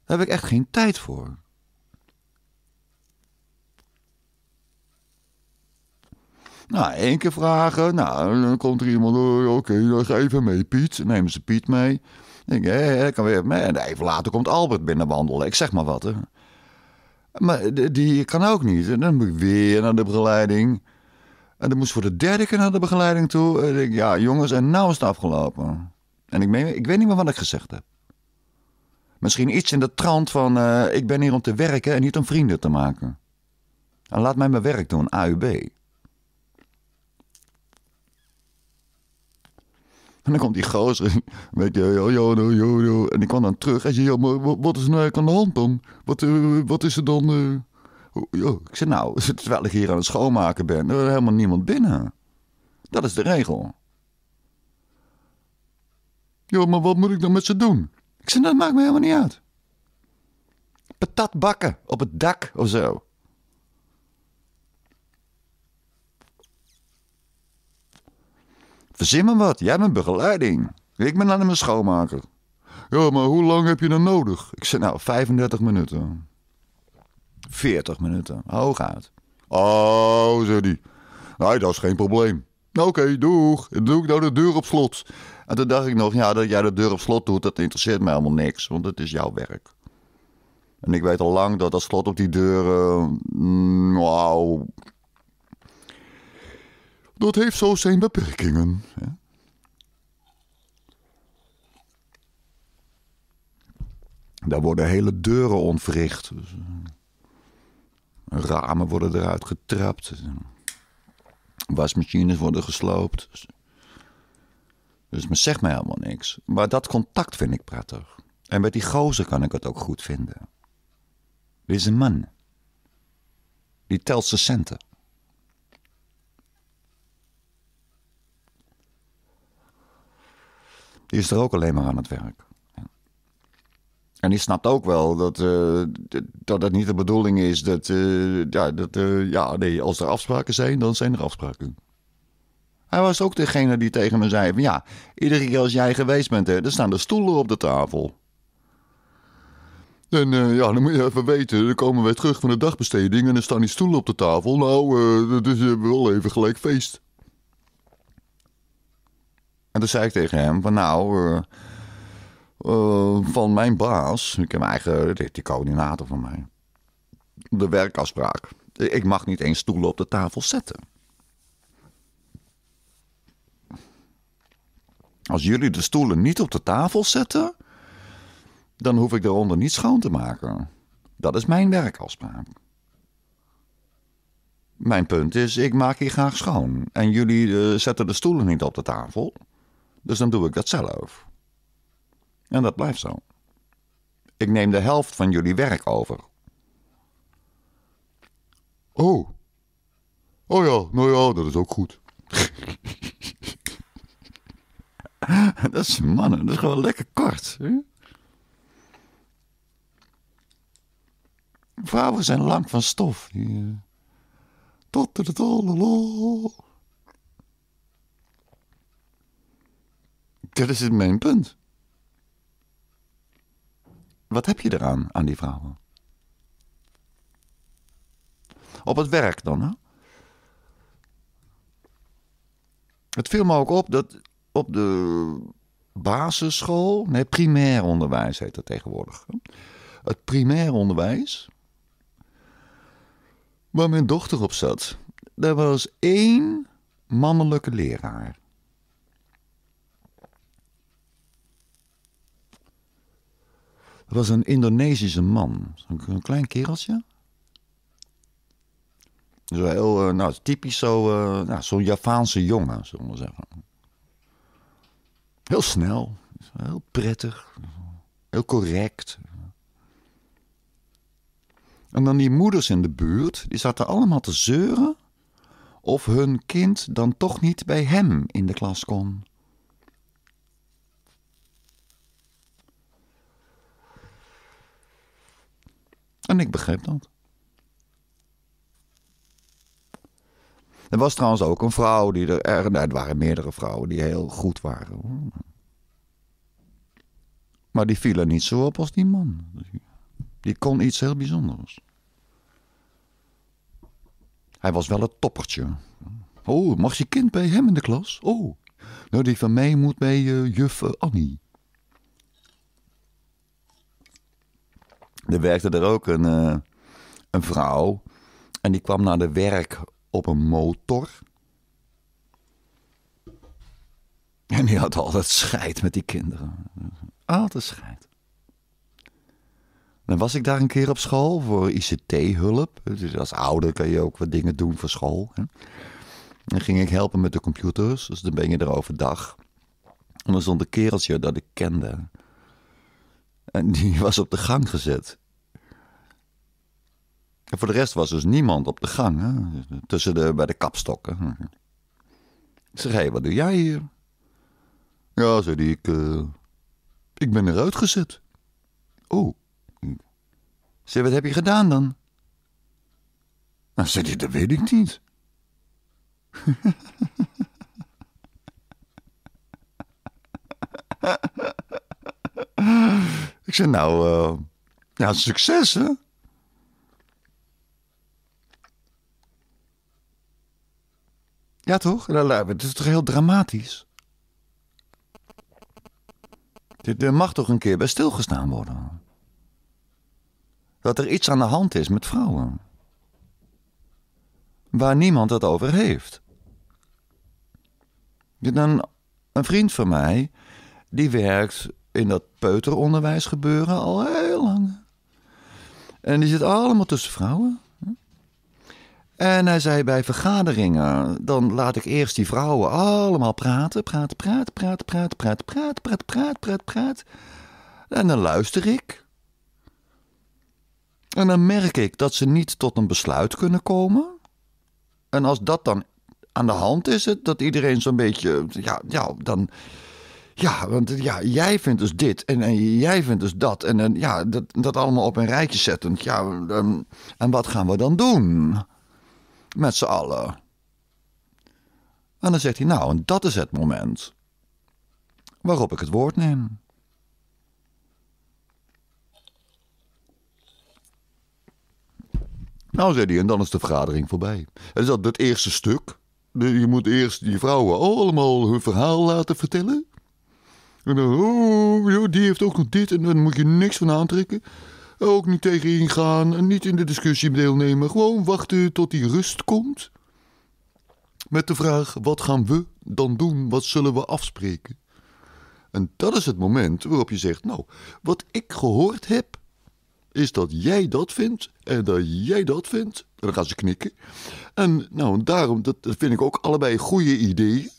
Speaker 1: Daar heb ik echt geen tijd voor. Nou, één keer vragen. Nou, dan komt er iemand. Eh, oké, dan ga hem mee, Piet. Neem ze Piet mee. Ik denk, eh, kan weer mee. En even later komt Albert binnenwandelen. Ik zeg maar wat, hè. Maar die, kan ook niet. En dan moet ik weer naar de begeleiding. En dan moest voor de derde keer naar de begeleiding toe. En ik, ja, jongens, en nou is het afgelopen. En ik, meen, ik weet niet meer wat ik gezegd heb. Misschien iets in de trant van: eh, ik ben hier om te werken en niet om vrienden te maken. En laat mij mijn werk doen, AUB. En dan komt die gozer, een beetje yo, oh, yo, nou, yo, yo, En die kwam dan terug. en zei, ja, maar wat is er nou eigenlijk aan de hand dan? Wat, eh, wat is er dan? Uh? ik zei, nou, terwijl ik hier aan het schoonmaken ben, er is helemaal niemand binnen. Dat is de regel. Ja, maar wat moet ik dan met ze doen? Ik zei, nou, dat maakt me helemaal niet uit. Patat bakken op het dak of zo. Verzin me wat, jij bent begeleiding. Ik ben aan mijn schoonmaker. Ja, maar hoe lang heb je dan nodig? Ik zei, nou, 35 minuten. 40 minuten, hooguit. Oh, oh, zei hij. Nee, dat is geen probleem. Oké, doe, doeg. Doe ik nou de deur op slot? En toen dacht ik nog, ja, dat jij de deur op slot doet, dat interesseert mij helemaal niks, want het is jouw werk. En ik weet al lang dat dat slot op die deur, uh, mm, nou, dat heeft zo zijn beperkingen. Daar worden hele deuren ontwricht. Dus, eh, ramen worden eruit getrapt. Wasmachines worden gesloopt. Dus, dus men zegt mij helemaal niks. Maar dat contact vind ik prettig. En met die gozer kan ik het ook goed vinden. Dit is een man. Die telt zijn centen. is er ook alleen maar aan het werk. En die snapt ook wel dat, eh, dat het niet de bedoeling is dat, eh, ja, dat eh, ja, nee, als er afspraken zijn, dan zijn er afspraken. Hij was ook degene die tegen me zei: van ja, iedere keer als jij geweest bent, hè, er staan de stoelen op de tafel. En ja, dan moet je even weten, dan komen we terug van de dagbesteding en dan staan die stoelen op de tafel. Nou, uh, dat is wel even gelijk feest. En toen zei ik tegen hem van nou, eh, eh, van mijn baas, ik heb mijn eigen, die coördinator van mij, de werkafspraak. Ik mag niet eens stoelen op de tafel zetten. Als jullie de stoelen niet op de tafel zetten, dan hoef ik daaronder niet schoon te maken. Dat is mijn werkafspraak. Mijn punt is, ik maak hier graag schoon. En jullie eh, zetten de stoelen niet op de tafel. Dus dan doe ik dat zelf. En dat blijft zo. Ik neem de helft van jullie werk over. Oh. Oh ja, nou ja, dat is ook goed. dat is mannen, dat is gewoon lekker kort. Hè? Vrouwen zijn lang van stof. Eh, tot, de lol. Dat is mijn punt. Wat heb je eraan, aan die vrouwen? Op het werk dan, hè? Het viel me ook op dat op de basisschool, nee, primair onderwijs heet dat tegenwoordig. Het primair onderwijs, waar mijn dochter op zat, daar was één mannelijke leraar. Het was een Indonesische man. Een klein kereltje. Zo heel, eh, nou, typisch zo, eh, nou, zo'n Javaanse jongen, zullen we zeggen. Heel snel, heel prettig, heel correct. En dan die moeders in de buurt, die zaten allemaal te zeuren of hun kind dan toch niet bij hem in de klas kon. En ik begreep dat. Er was trouwens ook een vrouw die er, erg. Nou, er waren meerdere vrouwen die heel goed waren. Maar die vielen niet zo op als die man. Die kon iets heel bijzonders. Hij was wel het toppertje. Oh, mag je kind bij hem in de klas? Oh, nou die van mij moet bij uh, juf eh, Annie. er werkte er ook een, eh, een vrouw. En die kwam naar de werk op een motor. En die had altijd scheid met die kinderen. Altijd scheid. Dan was ik daar een keer op school voor ICT-hulp. Dus als ouder kan je ook wat dingen doen voor school. Hè? Dan ging ik helpen met de computers. Dus dan ben je er overdag. En dan stond een kereltje dat ik kende. En die was op de gang gezet. En voor de rest was dus niemand op de gang, hè? tussen de, bij de kapstokken. Ik zeg, wat doe jij hier? Ja, zei die ik, eh, ik ben eruit gezet. Oh. zei wat heb je gedaan dan? Nou, zei die dat weet ik niet. Ik zei, nou, ja, eh, nou, succes hè. Ja, toch? Nou, het is toch heel dramatisch? Er mag toch een keer bij stilgestaan worden? Dat er iets aan de hand is met vrouwen. Waar niemand het over heeft. Een, een vriend van mij, die werkt in dat peuteronderwijs gebeuren al heel lang. En die zit allemaal tussen vrouwen. En hij zei bij vergaderingen, dan laat ik eerst die vrouwen allemaal praten, praten, praten, praten, praten, praten, praten, praten, praten, praat praat En dan luister ik. En dan merk ik dat ze niet tot een besluit kunnen komen. En als dat dan aan de hand is, het, dat iedereen zo'n beetje, ja, ja, dan, ja, want eh, ja, jij vindt dus dit en, en jij vindt dus dat. En, en, ja, dat, dat allemaal op een rijtje zettend. Ja, en, ehm, en wat gaan we dan doen? Met z'n allen. En dan zegt hij, nou, en dat is het moment waarop ik het woord neem. Nou, zei hij, en dan is de vergadering voorbij. En is dat het eerste stuk? Je moet eerst die vrouwen allemaal hun verhaal laten vertellen. En dan, oh, die heeft ook nog dit en daar moet je niks van aantrekken. Ook niet tegen gaan, en niet in de discussie deelnemen. Gewoon wachten tot die rust komt. Met de vraag, wat gaan we dan doen? Wat zullen we afspreken? En dat is het moment waarop je zegt, nou, wat ik gehoord heb, is dat jij dat vindt en dat jij dat vindt. En dan gaan ze knikken. En nou, daarom, dat vind ik ook allebei goede ideeën.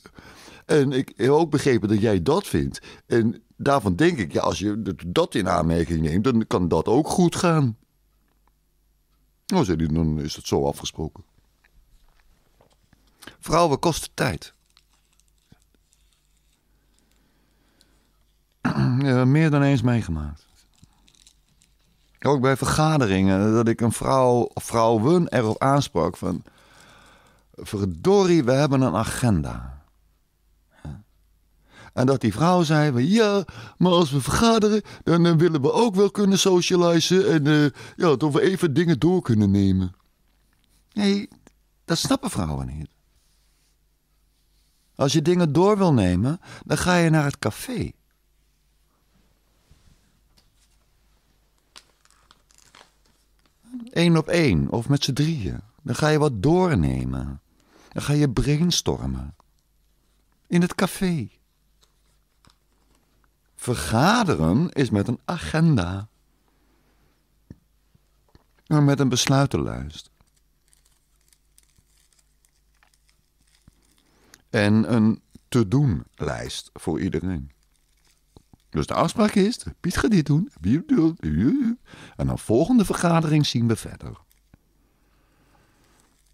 Speaker 1: En ik heb ook begrepen dat jij dat vindt. En daarvan denk ik, ja, als je dat in aanmerking neemt, dan kan dat ook goed gaan. Nou, zei hij, dan is dat zo afgesproken. Vrouwen kosten tijd. Ja, meer dan eens meegemaakt. Ook bij vergaderingen, dat ik een vrouw, vrouwen erop aansprak van... Verdorie, we hebben een agenda. En dat die vrouw zei we ja, maar als we vergaderen, dan eh, willen we ook wel kunnen socializen. En eh, ja, dat we even dingen door kunnen nemen. Nee, dat snappen vrouwen niet. Als je dingen door wil nemen, dan ga je naar het café. Eén op één of met z'n drieën. Dan ga je wat doornemen. Dan ga je brainstormen. In het café. Vergaderen is met een agenda. met een besluitenlijst. En een te-doen-lijst voor iedereen. Dus de afspraak is: Piet gaat dit doen, en dan volgende vergadering zien we verder.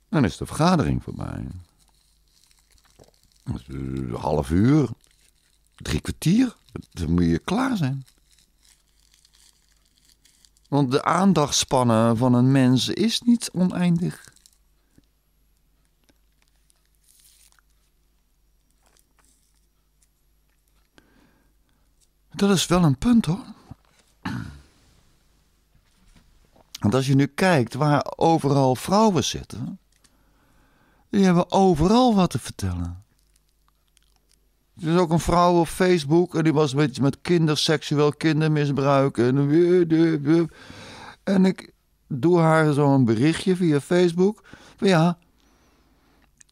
Speaker 1: Dan is de vergadering voorbij. Dus, een eh, half uur, drie kwartier dan moet je klaar zijn. Want de aandachtspannen van een mens is niet oneindig. Dat is wel een punt hoor. Want als je nu kijkt waar overal vrouwen zitten, die hebben overal wat te vertellen. Er is ook een vrouw op Facebook en die was met, met kinderseksueel kindermisbruik. En, en ik doe haar zo'n berichtje via Facebook. Van ja,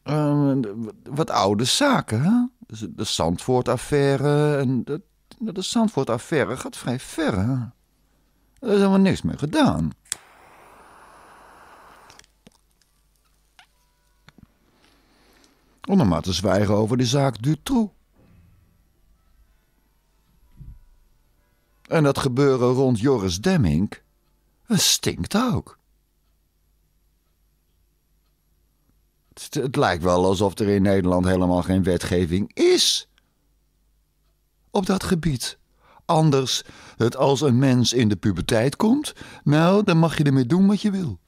Speaker 1: ehm, wat oude zaken. Hè? Dus de Zandvoort-affaire. En de, de Zandvoort-affaire gaat vrij ver. Hè? Er is helemaal niks meer gedaan. Om maar te zwijgen over de zaak Dutroux. En dat gebeuren rond Joris Demming? het stinkt ook. Het, lijkt wel alsof er in Nederland helemaal geen wetgeving is op dat gebied. Anders het als een mens in de puberteit komt, nou, dan mag je ermee doen wat je wil.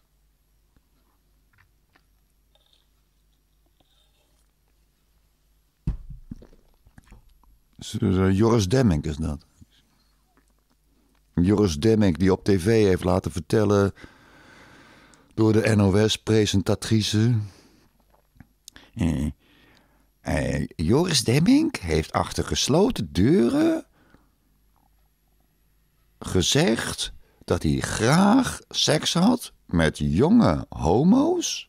Speaker 1: Dus, eh, Joris Demming is dat. Joris Demmink, die op tv heeft laten vertellen door de NOS-presentatrice. Eh, eh, Joris Demmink heeft achter gesloten deuren gezegd dat hij graag seks had met jonge homo's.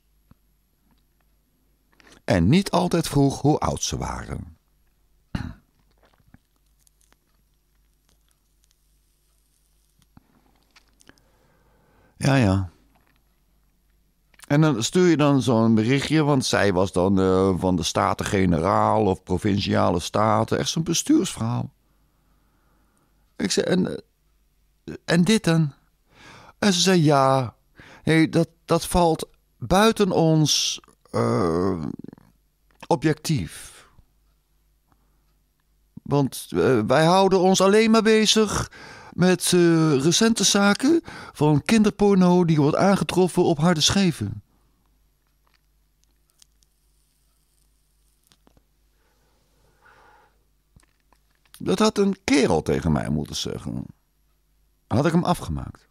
Speaker 1: En niet altijd vroeg hoe oud ze waren. Ja, ja. En dan stuur je dan zo'n berichtje, want zij was dan eh, van de Staten-Generaal of Provinciale Staten. Echt zo'n bestuursverhaal. Ik zei, en, eh, en dit dan? En ze zei, ja, nee, dat, dat valt buiten ons eh, objectief. Want wij houden ons alleen maar bezig met eh, recente zaken van kinderporno die wordt aangetroffen op harde scheven. Dat had een kerel tegen mij moeten zeggen. Had ik hem afgemaakt?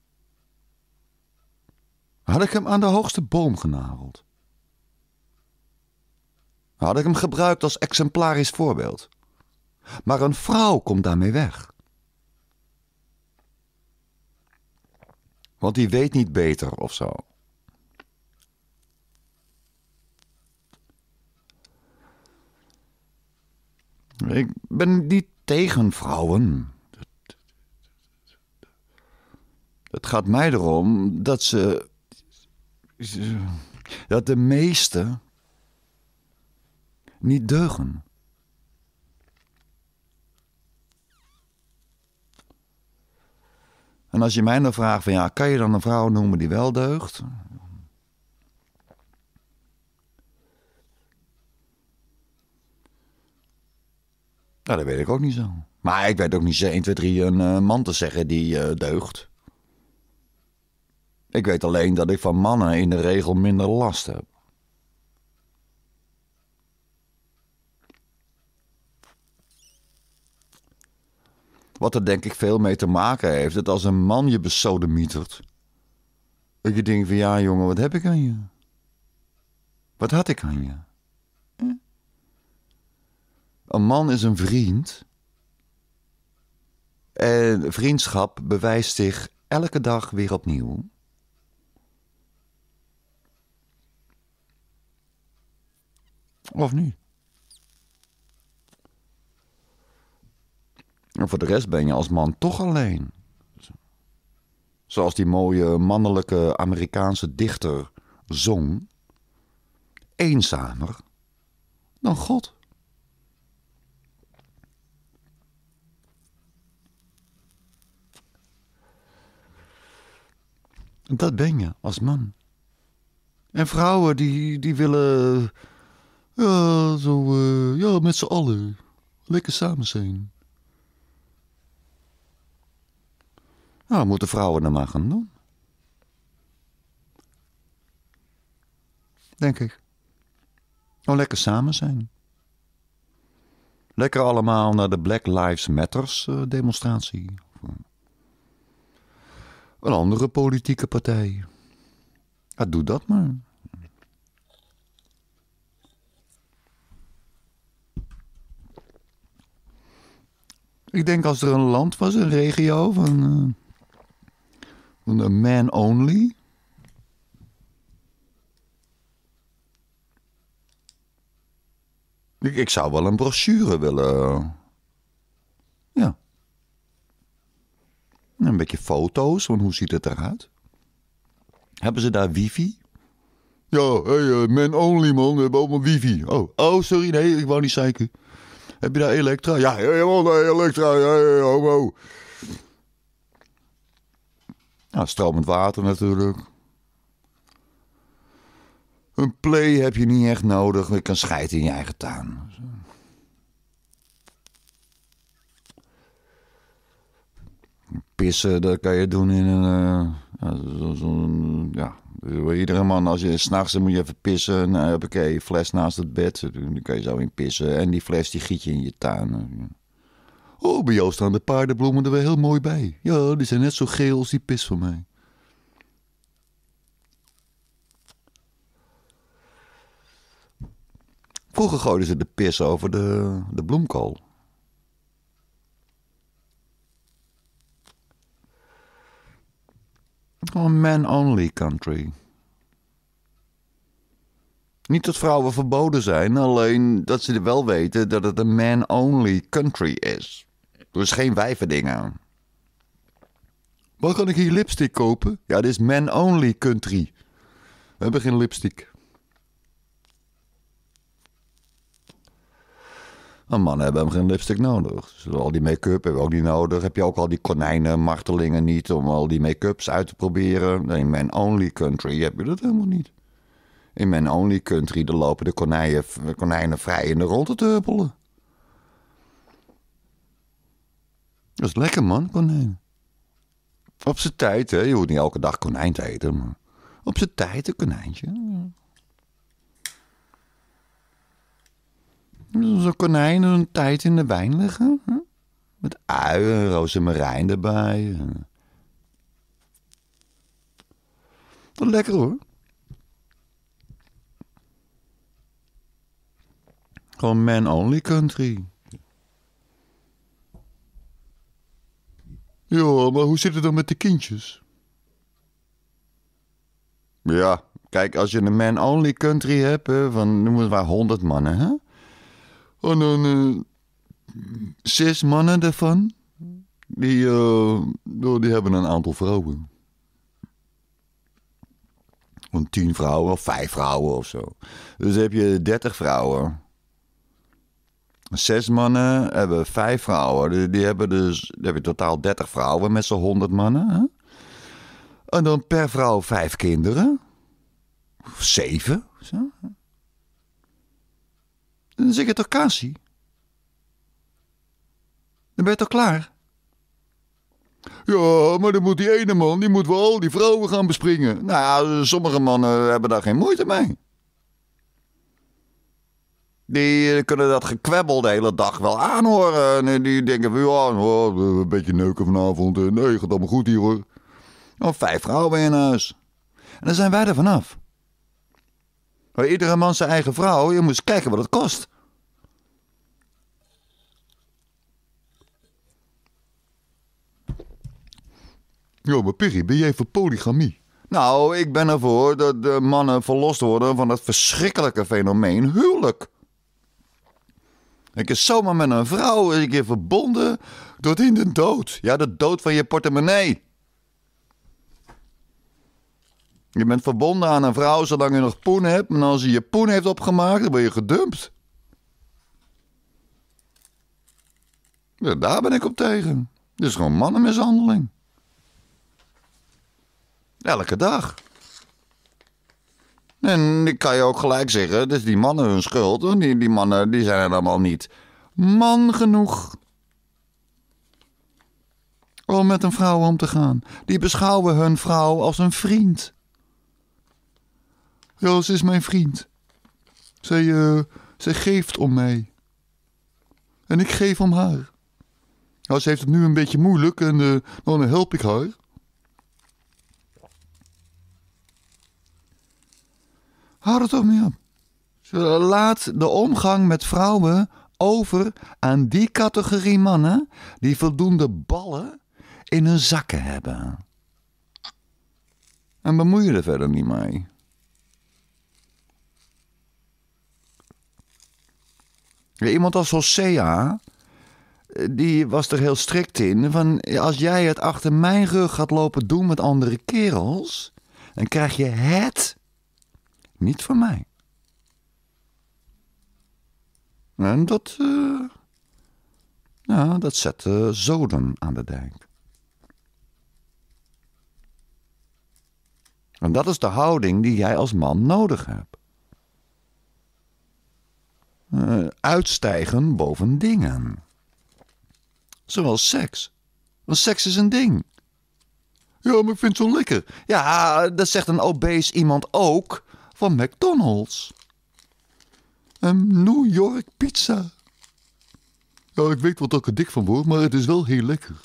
Speaker 1: Had ik hem aan de hoogste boom genageld? Had ik hem gebruikt als exemplarisch voorbeeld? Maar een vrouw komt daarmee weg. Want die weet niet beter of zo. Ik ben niet tegen vrouwen. Het gaat mij erom dat ze. dat de meesten. niet deugen. En als je mij dan vraagt van ja, kan je dan een vrouw noemen die wel deugt? Nou, dat weet ik ook niet zo. Maar ik weet ook niet 1, 2, 3 een eh, man te zeggen die eh, deugt. Ik weet alleen dat ik van mannen in de regel minder last heb. Wat er denk ik veel mee te maken heeft. Dat als een man je besodemietert. Dat je denkt van ja jongen, wat heb ik aan je? Wat had ik aan je? Een man is een vriend. En vriendschap bewijst zich elke dag weer opnieuw. Of niet? En voor de rest ben je als man toch alleen. Zoals die mooie mannelijke Amerikaanse dichter zong. Eenzamer dan God. Dat ben je als man. En vrouwen die, die willen. Ja, zo. Eh, ja, met z'n allen. Lekker samen zijn. Nou, moeten vrouwen dan maar gaan doen. Denk ik. Nou, lekker samen zijn. Lekker allemaal naar de Black Lives Matters eh, demonstratie. Eh, een andere politieke partij. Ja, ah, doe dat maar. Ik denk als er een land was, een regio van... Eh, een man only. Ik, zou wel een brochure willen. Ja. Een beetje foto's, want hoe ziet het eruit? Hebben ze daar wifi? Ja, hey, eh, man only man, we hebben een wifi. Oh, oh sorry, nee, ik wou niet zeiken. Heb je daar elektra? Ja, helemaal eh, elektra, ja, ja, homo. Nou, stromend water natuurlijk. Een play heb je niet echt nodig. Je kan scheiden in je eigen tuin. Pissen, dat kan je doen in een... Eh, ja, iedere man, als je s'nachts moet je even pissen. Nou, heb ik een fles naast het bed. Dan kan je zo in pissen. En die fles die giet je in je tuin. Oh, bij jou staan de paardenbloemen er wel heel mooi bij. Ja, die zijn net zo geel als die pis van mij. Vroeger gooiden ze de pis over de, de bloemkool. Een oh, man-only country. Niet dat vrouwen verboden zijn, alleen dat ze wel weten dat het een man-only country is. Dus geen wijvending aan. Waar kan ik hier lipstick kopen? Ja, dit is men only country. We hebben geen lipstick. Een mannen hebben hem geen lipstick nodig. Dus al die make-up hebben we ook niet nodig. Heb je ook al die konijnen, martelingen niet om al die make-ups uit te proberen? In men only country heb je dat helemaal niet. In men only country lopen de konijnen, konijnen vrij in de rond te huppelen. Dat is lekker man, konijn. Op zijn tijd, hè. Je hoeft niet elke dag konijn te eten, maar op zijn tijd een konijntje. Zo'n dus konijn een tijd in de wijn liggen, Hè? Met uien, rozemarijn erbij. Wat lekker hoor. Gewoon man-only country. Ja, maar hoe zit het dan met de kindjes? Ja, kijk, als je een man-only country hebt, van noem het maar 100 mannen, hè? En dan uh, zes mannen daarvan, die, eh, nou, die hebben een aantal vrouwen. Een tien vrouwen of vijf vrouwen of zo. Dus heb je dertig vrouwen zes mannen, hebben vijf vrouwen. Die, hebben dus hebben totaal 30 vrouwen met z'n honderd mannen. Hè? En dan per vrouw vijf kinderen. Of zeven. Zo. Dan zit je toch Kasi? Dan ben je toch klaar? Ja, maar dan moet die ene man, die moet wel al die vrouwen gaan bespringen. Nou ja, sommige mannen hebben daar geen moeite mee. Die eh, kunnen dat gekwebbel de hele dag wel aanhoren. En eh, die denken van, ja, eh, een beetje neuken vanavond. Nee, gaat allemaal goed hier hoor. Nou, vijf vrouwen in huis. En dan zijn wij er vanaf. Maar iedere man zijn eigen vrouw. Je moet kijken wat het kost. Jo, maar Piggy, ben jij voor polygamie? Nou, ik ben ervoor dat de mannen verlost worden van dat verschrikkelijke fenomeen huwelijk. Ik is zomaar met een vrouw een keer verbonden tot in de dood. Ja, de dood van je portemonnee. Je bent verbonden aan een vrouw zolang je nog poen hebt. En als ze je poen heeft opgemaakt, dan ben je gedumpt. Ja, daar ben ik op tegen. Dit is gewoon mannenmishandeling. Elke dag. En ik kan je ook gelijk zeggen, dus die mannen hun schuld. Die, die mannen die zijn er allemaal niet man genoeg om met een vrouw om te gaan. Die beschouwen hun vrouw als een vriend. Roos is mijn vriend. Zij, eh, zij geeft om mij. En ik geef om haar. Nou, ze heeft het nu een beetje moeilijk en uh, eh, dan help ik haar. Houd het toch mee op. Laat de omgang met vrouwen over aan die categorie mannen die voldoende ballen in hun zakken hebben. En bemoei je er verder niet mee. Iemand als Hosea, die was er heel strikt in. Van als jij het achter mijn rug gaat lopen doen met andere kerels, dan krijg je het niet voor mij. En dat, uh, ja, dat zet zoden aan de dijk. En dat is de houding die jij als man nodig hebt. Eh, uitstijgen boven dingen. Zoals seks. Want seks is een ding. Ja, maar ik vind het zo lekker. Ja, dat zegt een obese iemand ook van McDonald's. Een New York pizza. Ja, ik weet wat ik er dik van word, maar het is wel heel lekker.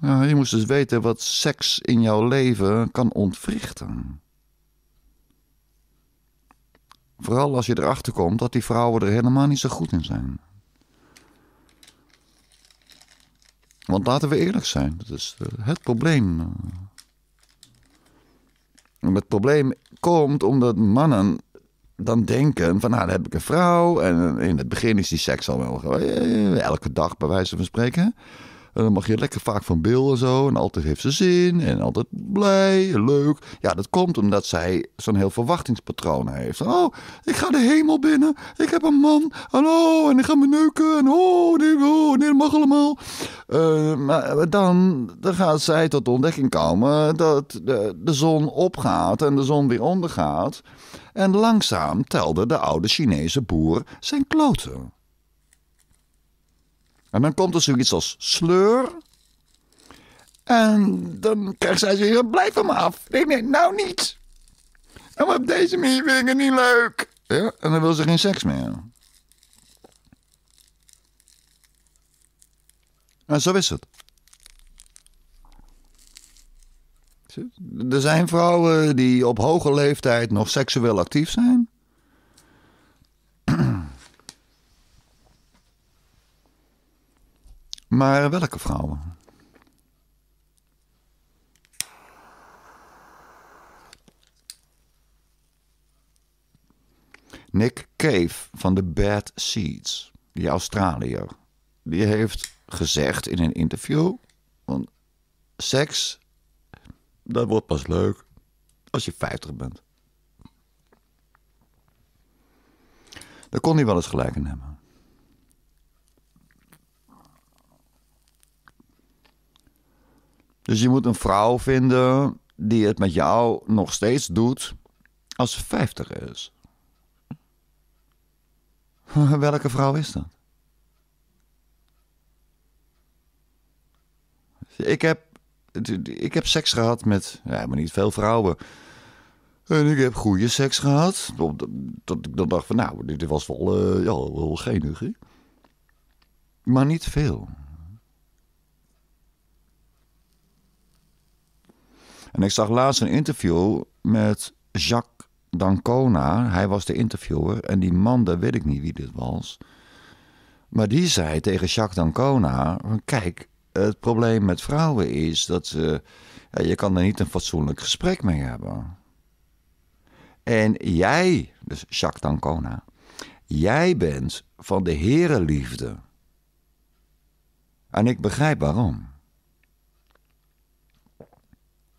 Speaker 1: je moest dus weten wat seks in jouw leven kan ontwrichten. Vooral als je erachter komt dat die vrouwen er helemaal niet zo goed in zijn. Want laten we eerlijk zijn, dat is eh, het probleem eh, het probleem komt omdat mannen dan denken van, nou, dan heb ik een vrouw. En in het begin is die seks al wel eh, elke dag, bij wijze van spreken. En dan mag je lekker vaak van Bill en zo. En altijd heeft ze zin. En altijd blij, en leuk. Ja, dat komt omdat zij zo'n heel verwachtingspatroon heeft. Oh, ik ga de hemel binnen. Ik heb een man. Hallo. En ik ga me neuken. En oh, nee oh, dat mag allemaal. Eh, maar dan, dan gaat zij tot de ontdekking komen dat de, de zon opgaat en de zon weer ondergaat. En langzaam telde de oude Chinese boer zijn kloten. En dan komt er zoiets als sleur. En dan krijgt zij zich: blijf van me af. Nee, nee, nou niet. En nou, op deze manier vind ik het niet leuk. Ja, en dan wil ze geen seks meer. En zo is het. Er zijn vrouwen die op hoge leeftijd nog seksueel actief zijn. Maar welke vrouwen? Nick Cave van de Bad Seeds, die Australiër, die heeft gezegd in een interview: want seks, dat wordt pas leuk als je 50 bent. Daar kon hij wel eens gelijk in hebben. Dus je moet een vrouw vinden die het met jou nog steeds doet als ze 50 is. Welke vrouw is dat? Ik heb, ik heb seks gehad met, ja, maar niet veel vrouwen. En ik heb goede seks gehad. Dat ik dan dacht van, nou, dit was wel, uh, ja, wel Hè? Maar niet veel. En ik zag laatst een interview met Jacques Dancona. Hij was de interviewer. En die man, daar weet ik niet wie dit was. Maar die zei tegen Jacques Dancona: Kijk, het probleem met vrouwen is dat ze, ja, je kan er niet een fatsoenlijk gesprek mee hebben. En jij, dus Jacques Dancona, jij bent van de herenliefde. En ik begrijp waarom.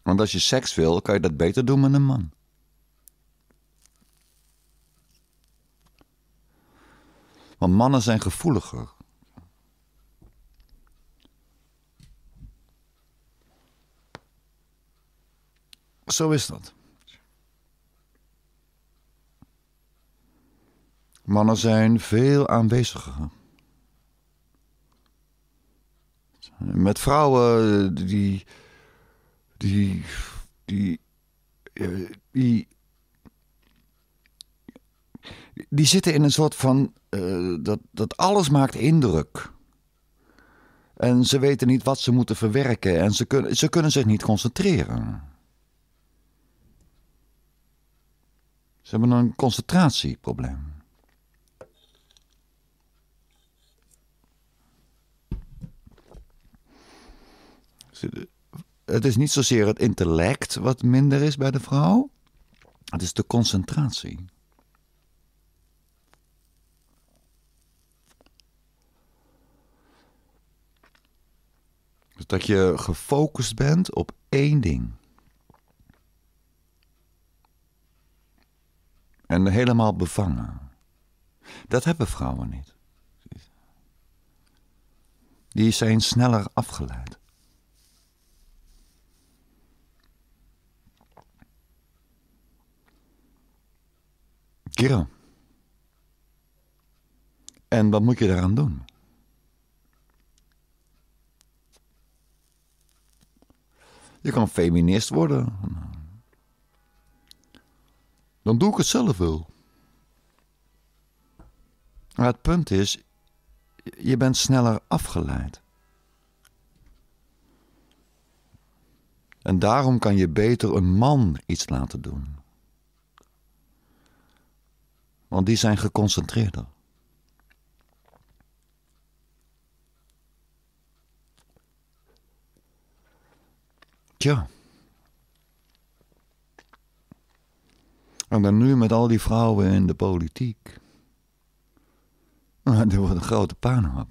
Speaker 1: Want als je seks wil, kan je dat beter doen met een man. Want mannen zijn gevoeliger. Zo is dat. Mannen zijn veel aanweziger. Met vrouwen eh, die die, die, eh, die, die zitten in een soort van, eh, dat, dat alles maakt indruk. En ze weten niet wat ze moeten verwerken en ze, kunnen ze kunnen zich niet concentreren. Ze hebben een concentratieprobleem. Ze, het is niet zozeer het intellect wat minder is bij de vrouw. Het is de concentratie. Dus dat je gefocust bent op één ding. En helemaal bevangen. Dat hebben vrouwen niet. Die zijn sneller afgeleid. Kira. En wat moet je daaraan doen? Je kan feminist worden. Dan doe ik het zelf wel. Maar het punt is, je bent sneller afgeleid. En daarom kan je beter een man iets laten doen want die zijn geconcentreerder. Tja. En dan nu met al die vrouwen in de politiek. Er wordt een grote puinhoop.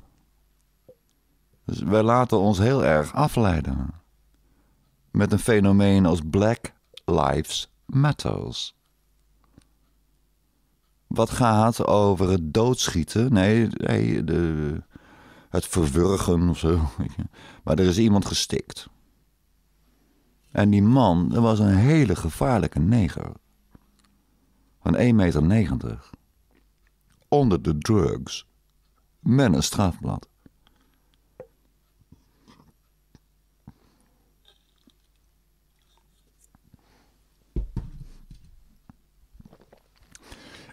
Speaker 1: Dus wij laten ons heel erg afleiden. Met een fenomeen als Black Lives Matters wat gaat over het doodschieten. Nee, nee de, het verwurgen of zo. Maar er is iemand gestikt. En die man, dat was een hele gevaarlijke neger. Van 1,90 meter. Onder de drugs. Met een strafblad.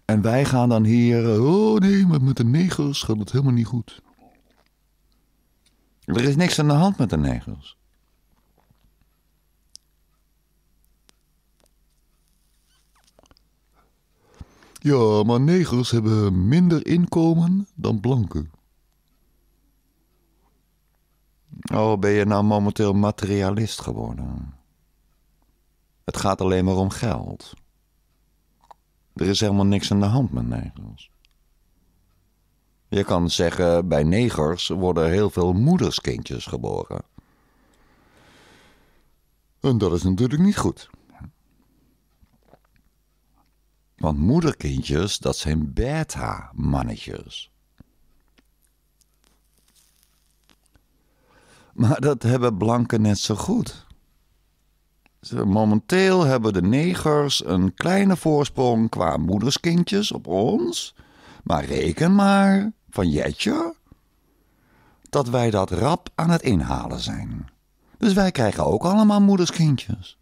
Speaker 1: En wij gaan dan hier, eh, oh nee, maar met de negers gaat het helemaal niet goed. Er is niks aan de hand met de negers. Ja, maar negers hebben minder inkomen dan blanken. Oh, ben je nou momenteel materialist geworden? Het gaat alleen maar om geld. Er is helemaal niks aan de hand met negers. Je kan zeggen, bij negers worden heel veel moederskindjes geboren. En dat is natuurlijk niet goed. Want moederkindjes, dat zijn beta-mannetjes. Maar dat hebben blanken net zo goed. Momenteel hebben de negers een kleine voorsprong qua moederskindjes op ons. Maar reken maar, van Jetje, dat wij dat rap aan het inhalen zijn. Dus wij krijgen ook allemaal moederskindjes.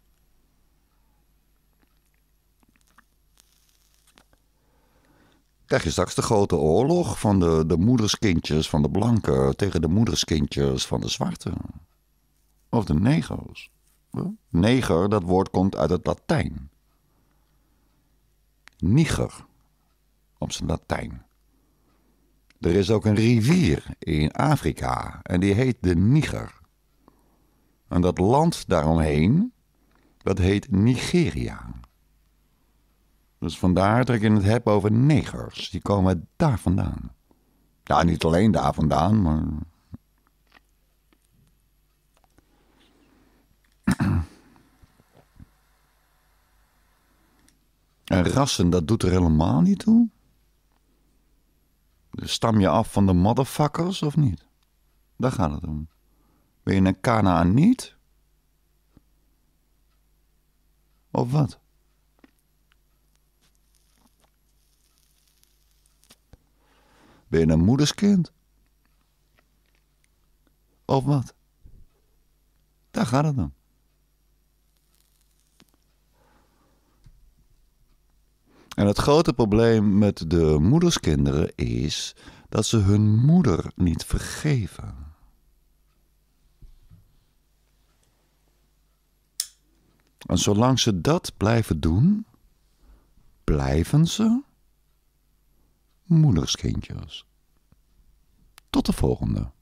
Speaker 1: Krijg je straks de grote oorlog van de, de moederskindjes van de blanken tegen de moederskindjes van de zwarte? Of de Neger's? Neger, dat woord komt uit het Latijn. Niger, op zijn Latijn. Er is ook een rivier in Afrika en die heet de Niger. En dat land daaromheen, dat heet Nigeria. Dus vandaar dat ik het heb over negers. Die komen daar vandaan. Ja, nou, niet alleen daar vandaan, maar En rassen, dat doet er helemaal niet toe? Stam je af van de motherfuckers of niet? Daar gaat het om. Ben je een Kanaan niet? Of wat? Ben je een moederskind? Of wat? Daar gaat het om. En het grote probleem met de moederskinderen is dat ze hun moeder niet vergeven. En zolang ze dat blijven doen, blijven ze moederskindjes. Tot de volgende.